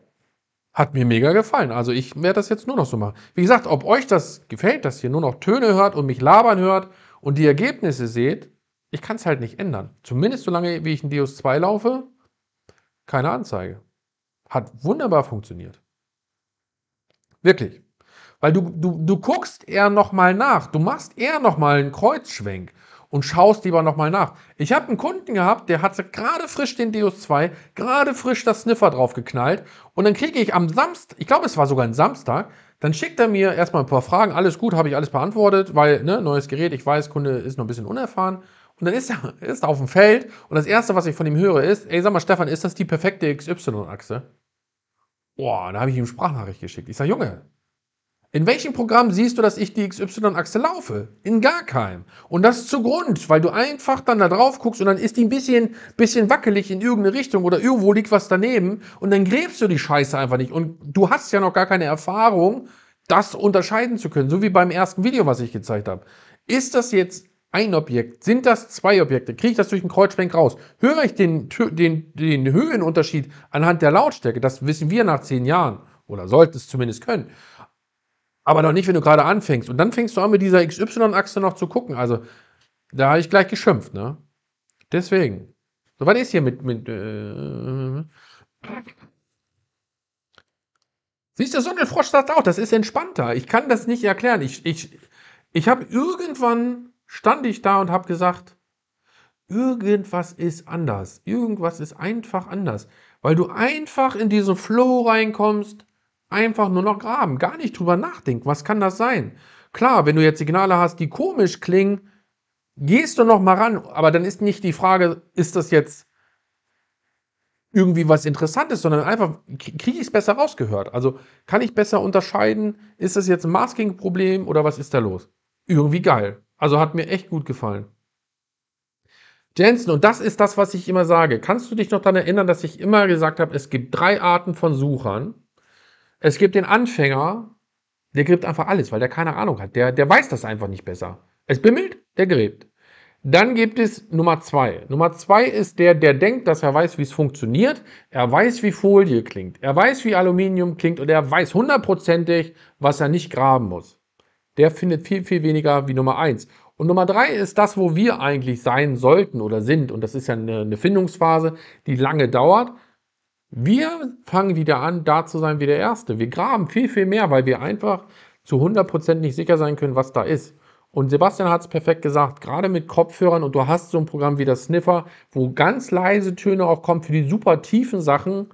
S2: Hat mir mega gefallen. Also ich werde das jetzt nur noch so machen. Wie gesagt, ob euch das gefällt, dass ihr nur noch Töne hört und mich labern hört und die Ergebnisse seht, ich kann es halt nicht ändern. Zumindest solange, wie ich in Deus 2 laufe, keine Anzeige. Hat wunderbar funktioniert. Wirklich. Weil du, du, du guckst eher nochmal nach. Du machst eher nochmal einen Kreuzschwenk und schaust lieber nochmal nach. Ich habe einen Kunden gehabt, der hatte gerade frisch den Deus 2, gerade frisch das Sniffer draufgeknallt. Und dann kriege ich am Samstag, ich glaube, es war sogar ein Samstag, dann schickt er mir erstmal ein paar Fragen. Alles gut, habe ich alles beantwortet, weil ne, neues Gerät, ich weiß, Kunde ist noch ein bisschen unerfahren. Und dann ist er, <laughs> ist er auf dem Feld und das Erste, was ich von ihm höre, ist, ey, sag mal, Stefan, ist das die perfekte XY-Achse? Boah, da habe ich ihm Sprachnachricht geschickt. Ich sage, Junge, in welchem Programm siehst du, dass ich die XY-Achse laufe? In gar keinem. Und das zu Grund, weil du einfach dann da drauf guckst und dann ist die ein bisschen, bisschen wackelig in irgendeine Richtung oder irgendwo liegt was daneben und dann gräbst du die Scheiße einfach nicht. Und du hast ja noch gar keine Erfahrung, das unterscheiden zu können, so wie beim ersten Video, was ich gezeigt habe. Ist das jetzt ein Objekt? Sind das zwei Objekte? Kriege ich das durch den Kreuzschwenk raus? Höre ich den, den, den Höhenunterschied anhand der Lautstärke? Das wissen wir nach zehn Jahren oder sollten es zumindest können. Aber noch nicht, wenn du gerade anfängst. Und dann fängst du an, mit dieser XY-Achse noch zu gucken. Also, da habe ich gleich geschimpft, ne? Deswegen. So, was ist hier mit. mit äh Siehst du, so ein Frosch sagt auch, das ist entspannter. Ich kann das nicht erklären. Ich, ich, ich habe irgendwann stand ich da und habe gesagt, irgendwas ist anders, irgendwas ist einfach anders, weil du einfach in diesen Flow reinkommst, einfach nur noch graben, gar nicht drüber nachdenken, was kann das sein? Klar, wenn du jetzt Signale hast, die komisch klingen, gehst du noch mal ran, aber dann ist nicht die Frage, ist das jetzt irgendwie was Interessantes, sondern einfach, kriege ich es besser rausgehört? Also kann ich besser unterscheiden, ist das jetzt ein Masking-Problem oder was ist da los? Irgendwie geil. Also hat mir echt gut gefallen. Jensen, und das ist das, was ich immer sage. Kannst du dich noch daran erinnern, dass ich immer gesagt habe, es gibt drei Arten von Suchern. Es gibt den Anfänger, der gräbt einfach alles, weil der keine Ahnung hat. Der, der weiß das einfach nicht besser. Es bimmelt, der gräbt. Dann gibt es Nummer zwei. Nummer zwei ist der, der denkt, dass er weiß, wie es funktioniert. Er weiß, wie Folie klingt. Er weiß, wie Aluminium klingt und er weiß hundertprozentig, was er nicht graben muss der findet viel, viel weniger wie Nummer 1. Und Nummer 3 ist das, wo wir eigentlich sein sollten oder sind. Und das ist ja eine, eine Findungsphase, die lange dauert. Wir fangen wieder an, da zu sein wie der Erste. Wir graben viel, viel mehr, weil wir einfach zu 100% nicht sicher sein können, was da ist. Und Sebastian hat es perfekt gesagt, gerade mit Kopfhörern und du hast so ein Programm wie das Sniffer, wo ganz leise Töne auch kommen für die super tiefen Sachen,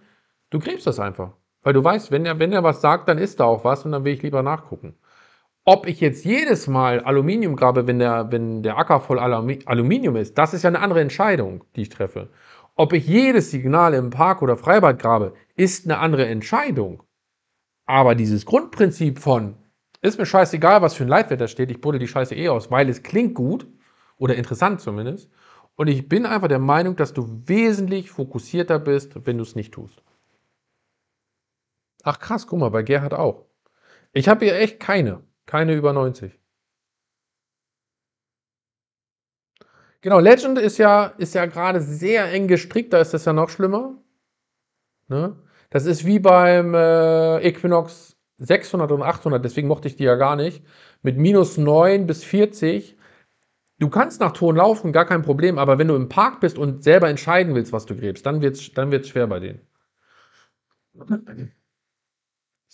S2: du gräbst das einfach. Weil du weißt, wenn er, wenn er was sagt, dann ist da auch was und dann will ich lieber nachgucken. Ob ich jetzt jedes Mal Aluminium grabe, wenn der, wenn der Acker voll Aluminium ist, das ist ja eine andere Entscheidung, die ich treffe. Ob ich jedes Signal im Park oder Freibad grabe, ist eine andere Entscheidung. Aber dieses Grundprinzip von, ist mir scheißegal, was für ein Leitwetter steht, ich buddel die Scheiße eh aus, weil es klingt gut oder interessant zumindest. Und ich bin einfach der Meinung, dass du wesentlich fokussierter bist, wenn du es nicht tust. Ach krass, guck mal, bei Gerhard auch. Ich habe hier echt keine. Keine über 90. Genau, Legend ist ja, ist ja gerade sehr eng gestrickt, da ist das ja noch schlimmer. Ne? Das ist wie beim äh, Equinox 600 und 800, deswegen mochte ich die ja gar nicht. Mit minus 9 bis 40. Du kannst nach Ton laufen, gar kein Problem, aber wenn du im Park bist und selber entscheiden willst, was du gräbst, dann wird es dann wird's schwer bei denen.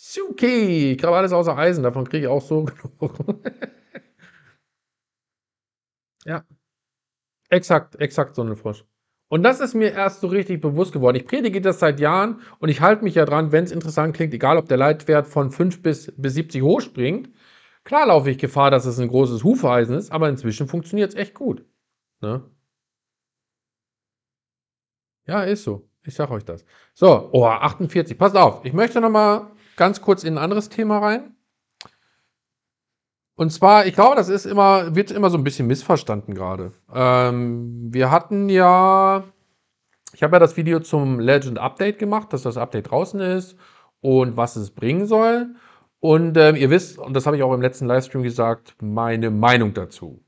S2: Suki, Krawalle alles außer Eisen, davon kriege ich auch so genug. <laughs> ja. Exakt, exakt so ein Frosch. Und das ist mir erst so richtig bewusst geworden. Ich predige das seit Jahren und ich halte mich ja dran, wenn es interessant klingt, egal ob der Leitwert von 5 bis, bis 70 hochspringt. Klar laufe ich Gefahr, dass es ein großes Hufeisen ist, aber inzwischen funktioniert es echt gut. Ne? Ja, ist so. Ich sag euch das. So, oh, 48. Passt auf. Ich möchte nochmal ganz kurz in ein anderes Thema rein. Und zwar, ich glaube, das ist immer, wird immer so ein bisschen missverstanden gerade. Ähm, wir hatten ja, ich habe ja das Video zum Legend Update gemacht, dass das Update draußen ist und was es bringen soll. Und ähm, ihr wisst, und das habe ich auch im letzten Livestream gesagt, meine Meinung dazu.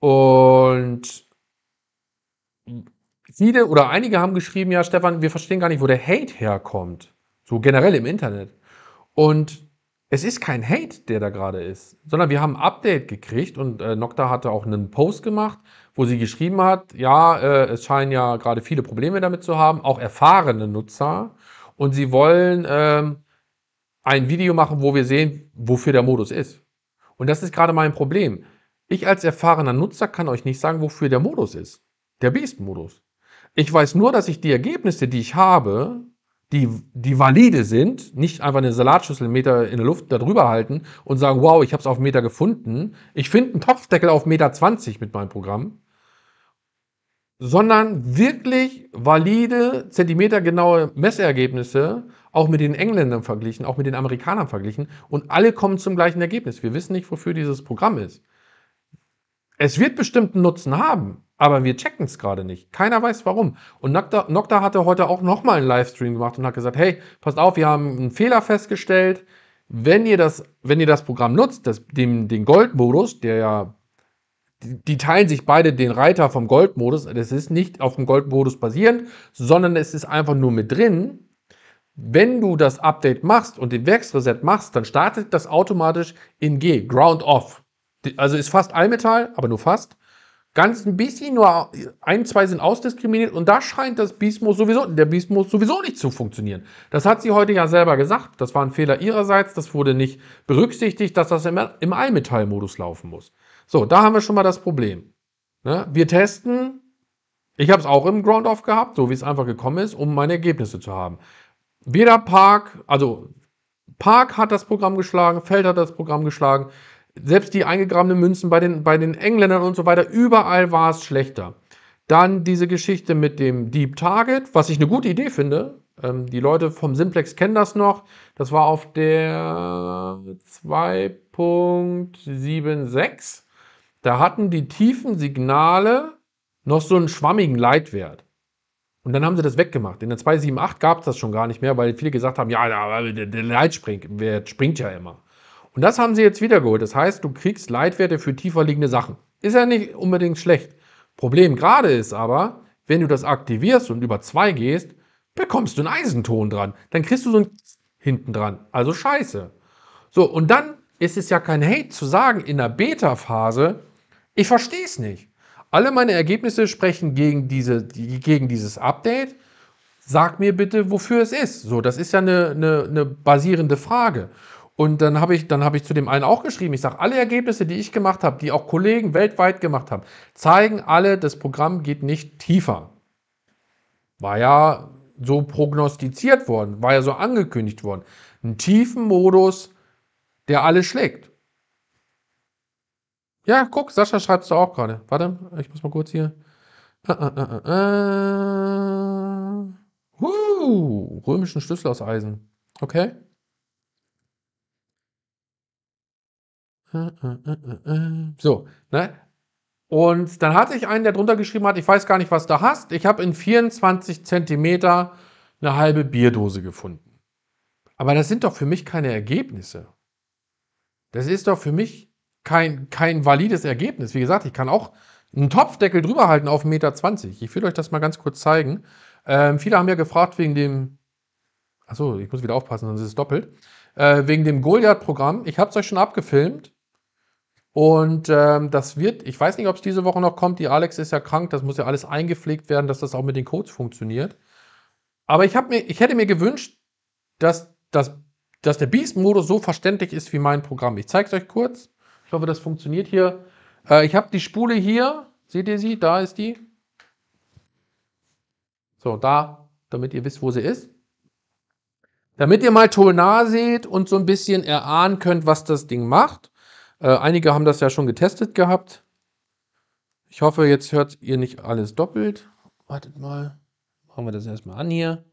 S2: Und viele oder einige haben geschrieben, ja, Stefan, wir verstehen gar nicht, wo der Hate herkommt. So generell im Internet. Und es ist kein Hate, der da gerade ist, sondern wir haben ein Update gekriegt und äh, Nocta hatte auch einen Post gemacht, wo sie geschrieben hat, ja, äh, es scheinen ja gerade viele Probleme damit zu haben, auch erfahrene Nutzer. Und sie wollen ähm, ein Video machen, wo wir sehen, wofür der Modus ist. Und das ist gerade mein Problem. Ich als erfahrener Nutzer kann euch nicht sagen, wofür der Modus ist. Der Beast-Modus. Ich weiß nur, dass ich die Ergebnisse, die ich habe, die, die valide sind, nicht einfach eine Salatschüssel einen Meter in der Luft darüber halten und sagen, wow, ich habe es auf Meter gefunden, ich finde einen Topfdeckel auf Meter 20 mit meinem Programm, sondern wirklich valide, zentimetergenaue Messergebnisse, auch mit den Engländern verglichen, auch mit den Amerikanern verglichen und alle kommen zum gleichen Ergebnis. Wir wissen nicht, wofür dieses Programm ist. Es wird bestimmten Nutzen haben, aber wir checken es gerade nicht. Keiner weiß warum. Und Nocta, Nocta hatte heute auch nochmal einen Livestream gemacht und hat gesagt, hey, passt auf, wir haben einen Fehler festgestellt. Wenn ihr das, wenn ihr das Programm nutzt, das, dem, den Goldmodus, der ja, die, die teilen sich beide den Reiter vom Goldmodus. Das ist nicht auf dem Goldmodus basierend, sondern es ist einfach nur mit drin. Wenn du das Update machst und den Werksreset machst, dann startet das automatisch in G, Ground Off. Also ist fast Allmetall, aber nur fast ganz ein bisschen, nur ein, zwei sind ausdiskriminiert und da scheint das Bismus sowieso, der Bismus sowieso nicht zu funktionieren. Das hat sie heute ja selber gesagt. Das war ein Fehler ihrerseits. Das wurde nicht berücksichtigt, dass das im, im Einmetallmodus laufen muss. So, da haben wir schon mal das Problem. Ne? Wir testen. Ich habe es auch im Ground-Off gehabt, so wie es einfach gekommen ist, um meine Ergebnisse zu haben. Weder Park, also Park hat das Programm geschlagen, Feld hat das Programm geschlagen. Selbst die eingegrabenen Münzen bei den, bei den Engländern und so weiter, überall war es schlechter. Dann diese Geschichte mit dem Deep Target, was ich eine gute Idee finde. Ähm, die Leute vom Simplex kennen das noch. Das war auf der 2.76. Da hatten die tiefen Signale noch so einen schwammigen Leitwert. Und dann haben sie das weggemacht. In der 278 gab es das schon gar nicht mehr, weil viele gesagt haben, ja, der Leitwert springt ja immer. Und das haben sie jetzt wiedergeholt. Das heißt, du kriegst Leitwerte für tiefer liegende Sachen. Ist ja nicht unbedingt schlecht. Problem gerade ist aber, wenn du das aktivierst und über zwei gehst, bekommst du einen Eisenton dran. Dann kriegst du so ein hinten dran. Also scheiße. So, und dann ist es ja kein Hate zu sagen in der Beta-Phase, ich verstehe es nicht. Alle meine Ergebnisse sprechen gegen, diese, gegen dieses Update. Sag mir bitte, wofür es ist. So, das ist ja eine, eine, eine basierende Frage. Und dann habe ich, hab ich zu dem einen auch geschrieben, ich sage, alle Ergebnisse, die ich gemacht habe, die auch Kollegen weltweit gemacht haben, zeigen alle, das Programm geht nicht tiefer. War ja so prognostiziert worden, war ja so angekündigt worden. Ein tiefen Modus, der alle schlägt. Ja, guck, Sascha schreibst du auch gerade. Warte, ich muss mal kurz hier. Äh, äh, äh, uh, römischen Schlüssel aus Eisen. Okay. So, ne? Und dann hatte ich einen, der drunter geschrieben hat, ich weiß gar nicht, was du hast. Ich habe in 24 cm eine halbe Bierdose gefunden. Aber das sind doch für mich keine Ergebnisse. Das ist doch für mich kein, kein valides Ergebnis. Wie gesagt, ich kann auch einen Topfdeckel drüber halten auf 1,20 Meter. Ich will euch das mal ganz kurz zeigen. Ähm, viele haben ja gefragt wegen dem... Achso, ich muss wieder aufpassen, sonst ist es doppelt. Äh, wegen dem Goliath-Programm. Ich habe es euch schon abgefilmt. Und ähm, das wird, ich weiß nicht, ob es diese Woche noch kommt. Die Alex ist ja krank, das muss ja alles eingepflegt werden, dass das auch mit den Codes funktioniert. Aber ich, mir, ich hätte mir gewünscht, dass, dass, dass der Beast-Modus so verständlich ist wie mein Programm. Ich zeige es euch kurz. Ich hoffe, das funktioniert hier. Äh, ich habe die Spule hier. Seht ihr sie? Da ist die. So, da, damit ihr wisst, wo sie ist. Damit ihr mal Tolnar seht und so ein bisschen erahnen könnt, was das Ding macht. Äh, einige haben das ja schon getestet gehabt. Ich hoffe, jetzt hört ihr nicht alles doppelt. Wartet mal. Machen wir das erstmal an hier.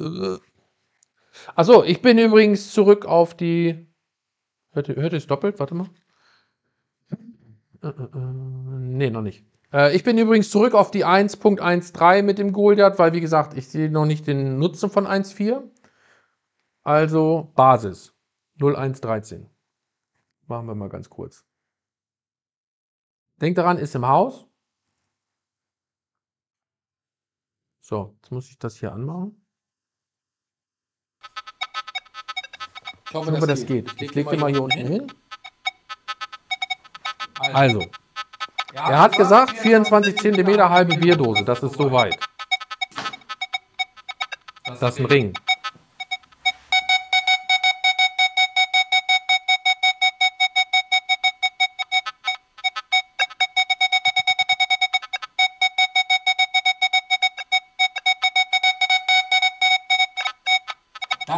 S2: Äh. Achso, ich bin übrigens zurück auf die. Hört, hört ihr es doppelt? Warte mal. Äh, äh nee, noch nicht. ich bin übrigens zurück auf die 1.13 mit dem Goldart, weil, wie gesagt, ich sehe noch nicht den Nutzen von 1.4. Also Basis 0.1.13. Machen wir mal ganz kurz. Denk daran, ist im Haus. So, jetzt muss ich das hier anmachen. Ich hoffe, ich hoffe das, das, geht. geht. Ich lege den mal hier unten hin. hin. Also, ja, also. er hat gesagt, 24 cm halbe Bierdose. Das ist soweit. Das ist ein Ring.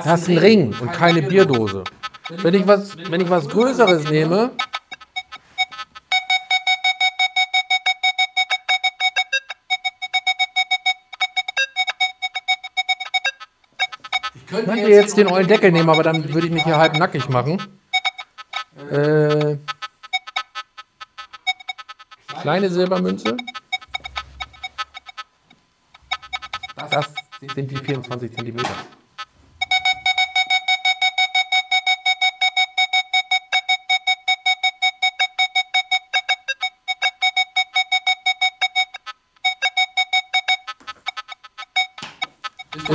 S2: hast, hast einen Ring, und keine Bierdose. Wenn ich was, wenn ich was Größeres nehme, Ich könnte jetzt den ollen Deckel nehmen, aber dann würde ich mich hier halb nackig machen. Äh, äh kleine Silbermünze. Das sind die 24 Zentimeter.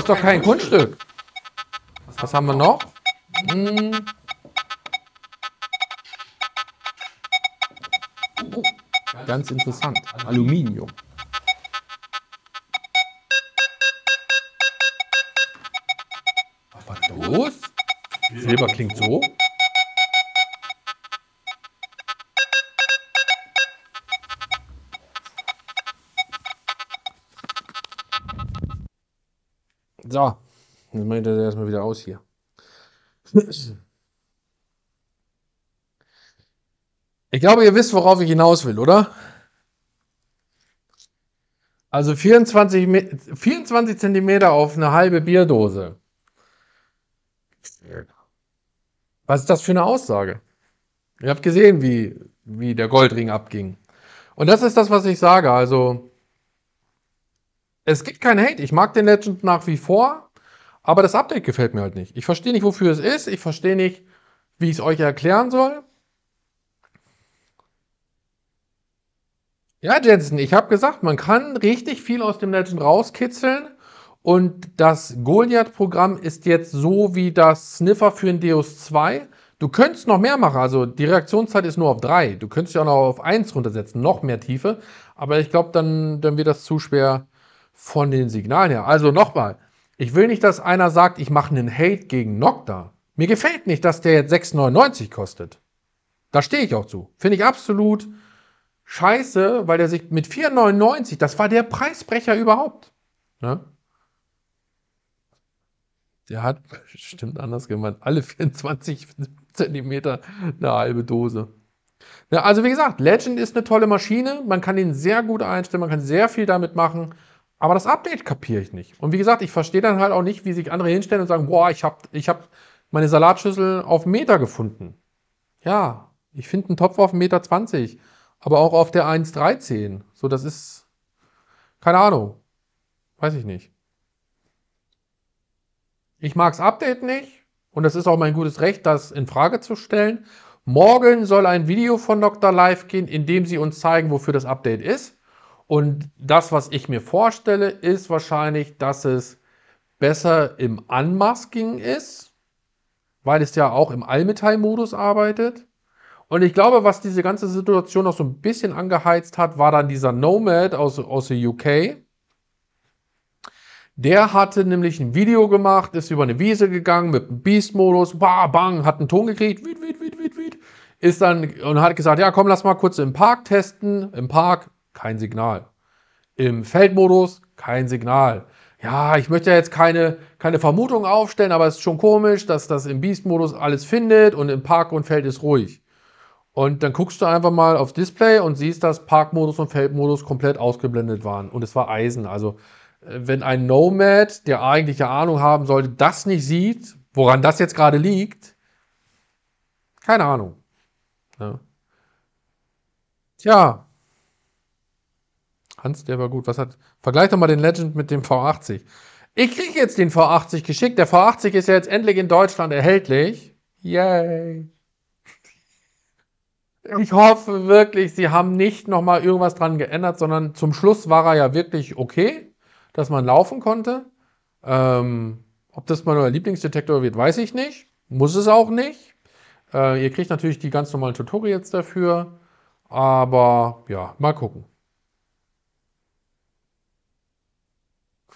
S2: doch kein Kunststück. Was, haben wir noch? Hm. ganz interessant. Aluminium. Was ist los? Silber klingt so. So, jetzt mache ich das erstmal wieder aus hier. Ich glaube, ihr wisst, worauf ich hinaus will, oder? Also 24, 24 Zentimeter auf eine halbe Bierdose. Was ist das für eine Aussage? Ihr habt gesehen, wie, wie der Goldring abging. Und das ist das, was ich sage. Also es gibt keinen Hate. Ich mag den Legend nach wie vor, aber das Update gefällt mir halt nicht. Ich verstehe nicht, wofür es ist. Ich verstehe nicht, wie ich es euch erklären soll. Ja, Jensen, ich habe gesagt, man kann richtig viel aus dem Legend rauskitzeln. Und das Goliath-Programm ist jetzt so wie das Sniffer für den Deus 2. Du könntest noch mehr machen, also die Reaktionszeit ist nur auf 3. Du könntest ja auch noch auf 1 runtersetzen, noch mehr Tiefe. Aber ich glaube, dann, dann wird das zu schwer von den Signalen her. Also nochmal, ich will nicht, dass einer sagt, ich mache einen Hate gegen Nocta. Mir gefällt nicht, dass der jetzt 6,99 kostet. Da stehe ich auch zu. Finde ich absolut scheiße, weil der sich mit 4,99, das war der Preisbrecher überhaupt. Ne? Der hat stimmt anders gemeint. Alle 24 <laughs> Zentimeter eine halbe Dose. Ja, also wie gesagt, Legend ist eine tolle Maschine. Man kann ihn sehr gut einstellen, man kann sehr viel damit machen. Aber das Update kapiere ich nicht. Und wie gesagt, ich verstehe dann halt auch nicht, wie sich andere hinstellen und sagen, boah, ich habe ich hab meine Salatschüssel auf Meter gefunden. Ja, ich finde einen Topf auf Meter, 20, aber auch auf der 1,13. So, das ist, keine Ahnung. Weiß ich nicht. Ich mag's Update nicht und das ist auch mein gutes Recht, das in Frage zu stellen. Morgen soll ein Video von Dr. Live gehen, in dem sie uns zeigen, wofür das Update ist. Und das, was ich mir vorstelle, ist wahrscheinlich, dass es besser im Unmasking ist, weil es ja auch im Allmetall-Modus arbeitet. Und ich glaube, was diese ganze Situation noch so ein bisschen angeheizt hat, war dann dieser Nomad aus, aus der UK. Der hatte nämlich ein Video gemacht, ist über eine Wiese gegangen mit einem Beast-Modus, bang, hat einen Ton gekriegt, wied, wied, wied, wied, wied, ist dann und hat gesagt, ja komm, lass mal kurz im Park testen, im Park kein Signal. Im Feldmodus kein Signal. Ja, ich möchte jetzt keine, keine Vermutung aufstellen, aber es ist schon komisch, dass das im Beast-Modus alles findet und im Park und Feld ist ruhig. Und dann guckst du einfach mal aufs Display und siehst, dass Parkmodus und Feldmodus komplett ausgeblendet waren. Und es war Eisen. Also, äh, wenn ein Nomad, der eigentliche Ahnung haben sollte, das nicht sieht, woran das jetzt gerade liegt, keine Ahnung. Ja. Tja, Hans, der war gut. Was hat. Vergleich doch mal den Legend mit dem V80. Ich krieg jetzt den V80 geschickt. Der V80 ist ja jetzt endlich in Deutschland erhältlich. Yay. Ich hoffe wirklich, sie haben nicht nochmal irgendwas dran geändert, sondern zum Schluss war er ja wirklich okay, dass man laufen konnte. Ähm, ob das mal euer Lieblingsdetektor wird, weiß ich nicht. Muss es auch nicht. Äh, ihr kriegt natürlich die ganz normalen Tutorials dafür. Aber ja, mal gucken.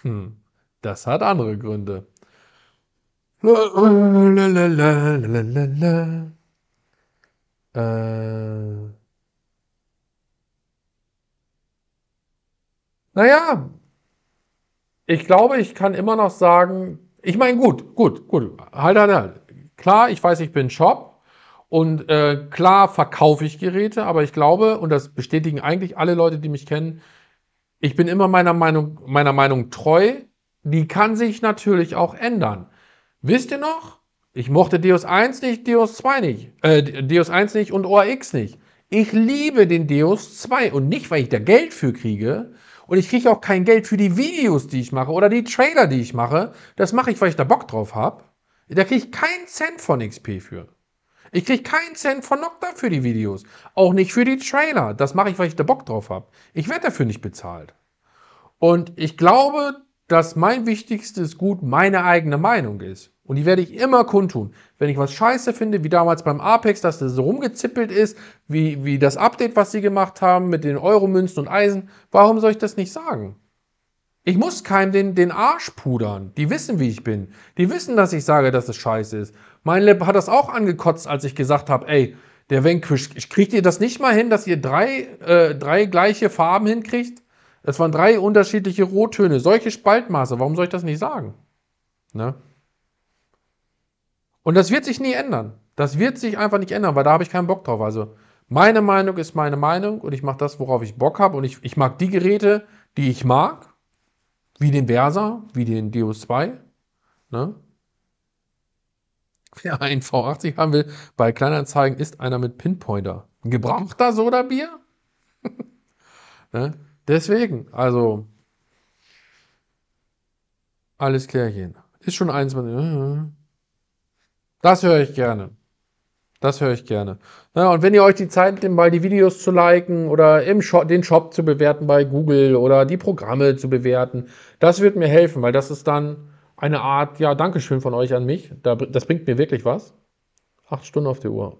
S2: Hm, das hat andere Gründe. Äh. Naja, ich glaube, ich kann immer noch sagen, ich meine, gut, gut, gut, halt, halt, halt. Klar, ich weiß, ich bin Shop und äh, klar verkaufe ich Geräte, aber ich glaube, und das bestätigen eigentlich alle Leute, die mich kennen, ich bin immer meiner Meinung, meiner Meinung treu. Die kann sich natürlich auch ändern. Wisst ihr noch? Ich mochte Deus 1 nicht, Deus 2 nicht, äh, Deus 1 nicht und ORX nicht. Ich liebe den Deus 2 und nicht, weil ich da Geld für kriege. Und ich kriege auch kein Geld für die Videos, die ich mache oder die Trailer, die ich mache. Das mache ich, weil ich da Bock drauf habe. Da kriege ich keinen Cent von XP für. Ich kriege keinen Cent von Nocta für die Videos. Auch nicht für die Trailer. Das mache ich, weil ich da Bock drauf habe. Ich werde dafür nicht bezahlt. Und ich glaube, dass mein wichtigstes Gut meine eigene Meinung ist. Und die werde ich immer kundtun. Wenn ich was scheiße finde, wie damals beim Apex, dass das so rumgezippelt ist, wie, wie das Update, was sie gemacht haben mit den Euro-Münzen und Eisen, warum soll ich das nicht sagen? Ich muss keinem den, den Arsch pudern. Die wissen, wie ich bin. Die wissen, dass ich sage, dass es scheiße ist. Mein Lab hat das auch angekotzt, als ich gesagt habe, ey, der Vanquish, kriegt ihr das nicht mal hin, dass ihr drei, äh, drei gleiche Farben hinkriegt? Das waren drei unterschiedliche Rottöne, solche Spaltmaße. Warum soll ich das nicht sagen? Ne? Und das wird sich nie ändern. Das wird sich einfach nicht ändern, weil da habe ich keinen Bock drauf. Also meine Meinung ist meine Meinung und ich mache das, worauf ich Bock habe und ich, ich mag die Geräte, die ich mag wie den Versa, wie den Dio 2. Ne? Wer einen V80 haben will, bei Kleinanzeigen ist einer mit Pinpointer. Ein Gebrauchter Soda-Bier? <laughs> ne? Deswegen, also, alles klärchen. Ist schon 21. <laughs> Das höre ich gerne. Das höre ich gerne. Na, und wenn ihr euch die Zeit nehmt, mal die Videos zu liken oder im Shop, den Shop zu bewerten bei Google oder die Programme zu bewerten, das wird mir helfen, weil das ist dann eine Art, ja, Dankeschön von euch an mich. Da, das bringt mir wirklich was. Acht Stunden auf der Uhr.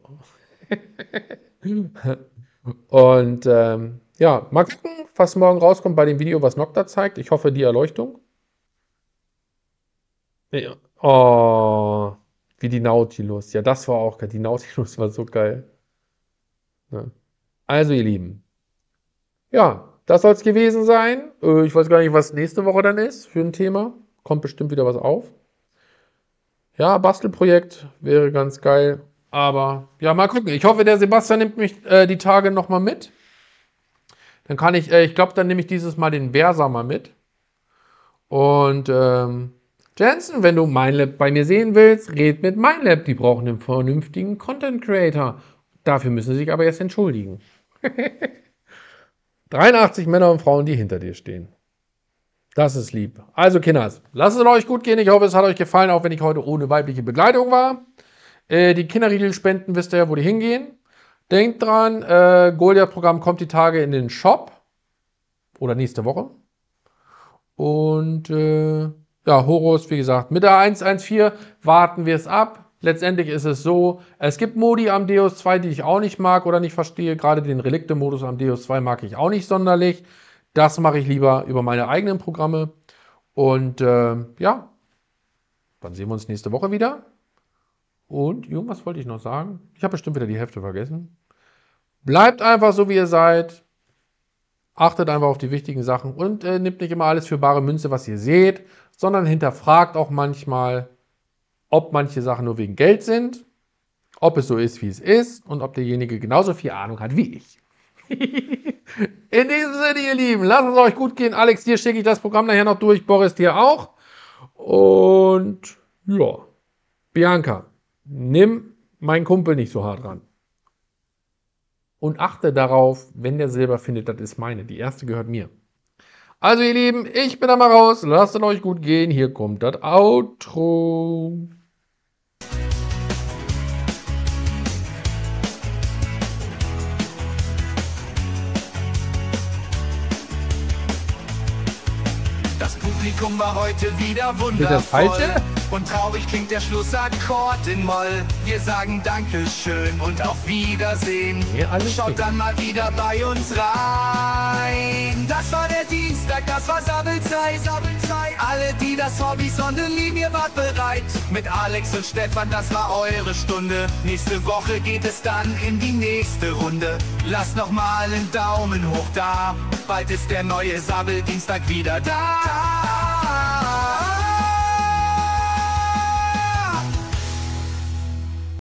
S2: <laughs> und ähm, ja, mal gucken, was morgen rauskommt bei dem Video, was Nocta zeigt. Ich hoffe, die Erleuchtung. Ja. Oh. Wie die Nautilus. Ja, das war auch geil. Die Nautilus war so geil. Ja. Ne. Also, ihr Lieben. Ja, das soll es gewesen sein. Äh, ich weiß gar nicht, was nächste Woche dann ist für ein Thema. Kommt bestimmt wieder was auf. Ja, Bastelprojekt wäre ganz geil. Aber ja, mal gucken. Ich hoffe, der Sebastian nimmt mich äh, die Tage nochmal mit. Dann kann ich, äh, ich glaube, dann nehme ich dieses Mal den Versa mal mit. Und ähm, Jensen, wenn du MindLab bei mir sehen willst, red mit MindLab. Die brauchen einen vernünftigen Content Creator. Dafür müssen sie sich aber erst entschuldigen. 83 <laughs> Männer und Frauen, die hinter dir stehen. Das ist lieb. Also, Kinders, lasst es euch gut gehen. Ich hoffe, es hat euch gefallen, auch wenn ich heute ohne weibliche Begleitung war. Äh, die Kinderriegel-Spenden wisst ihr ja, wo die hingehen. Denkt dran, äh, Goliath-Programm kommt die Tage in den Shop. Oder nächste Woche. Und äh, ja, Horus, wie gesagt, mit der 1.1.4 warten wir es ab. Letztendlich ist es so, es gibt Modi am Deus 2, die ich auch nicht mag oder nicht verstehe. Gerade den Relikte-Modus am Deus 2 mag ich auch nicht sonderlich. Das mache ich lieber über meine eigenen Programme. Und äh, ja, dann sehen wir uns nächste Woche wieder. Und irgendwas wollte ich noch sagen. Ich habe bestimmt wieder die Hälfte vergessen. Bleibt einfach so, wie ihr seid. Achtet einfach auf die wichtigen Sachen und äh, nehmt nicht immer alles für bare Münze, was ihr seht, sondern hinterfragt auch manchmal, ob manche Sachen nur wegen Geld sind, ob es so ist, wie es ist und ob derjenige genauso viel Ahnung hat wie ich. <laughs> In diesem Sinne, ihr Lieben, lasst es euch gut gehen. Alex, dir schicke ich das Programm nachher noch durch, Boris dir auch. Und ja, Bianca, nimm meinen Kumpel nicht so hart ran. Und achte darauf, wenn der Silber findet, das ist meine. Die erste gehört mir. Also ihr Lieben, ich bin da mal raus. Lasst es euch gut gehen. Hier kommt das Outro.
S1: Das Publikum war heute wieder wundervoll. Ist das falsche? Und traurig klingt der Schlussakkord in Moll. Wir sagen Dankeschön und auf Wiedersehen. Ja, Schaut dann mal wieder bei uns rein. Das war der Dienstag, das war Sabbelzeit. Sabbelzeit. Alle, die das Hobby sonden lieben, ihr wart bereit. Mit Alex und Stefan, das war eure Stunde. Nächste Woche geht es dann in die nächste Runde. Lasst nochmal einen Daumen hoch da. Bald ist der neue Sabbeldienstag wieder da.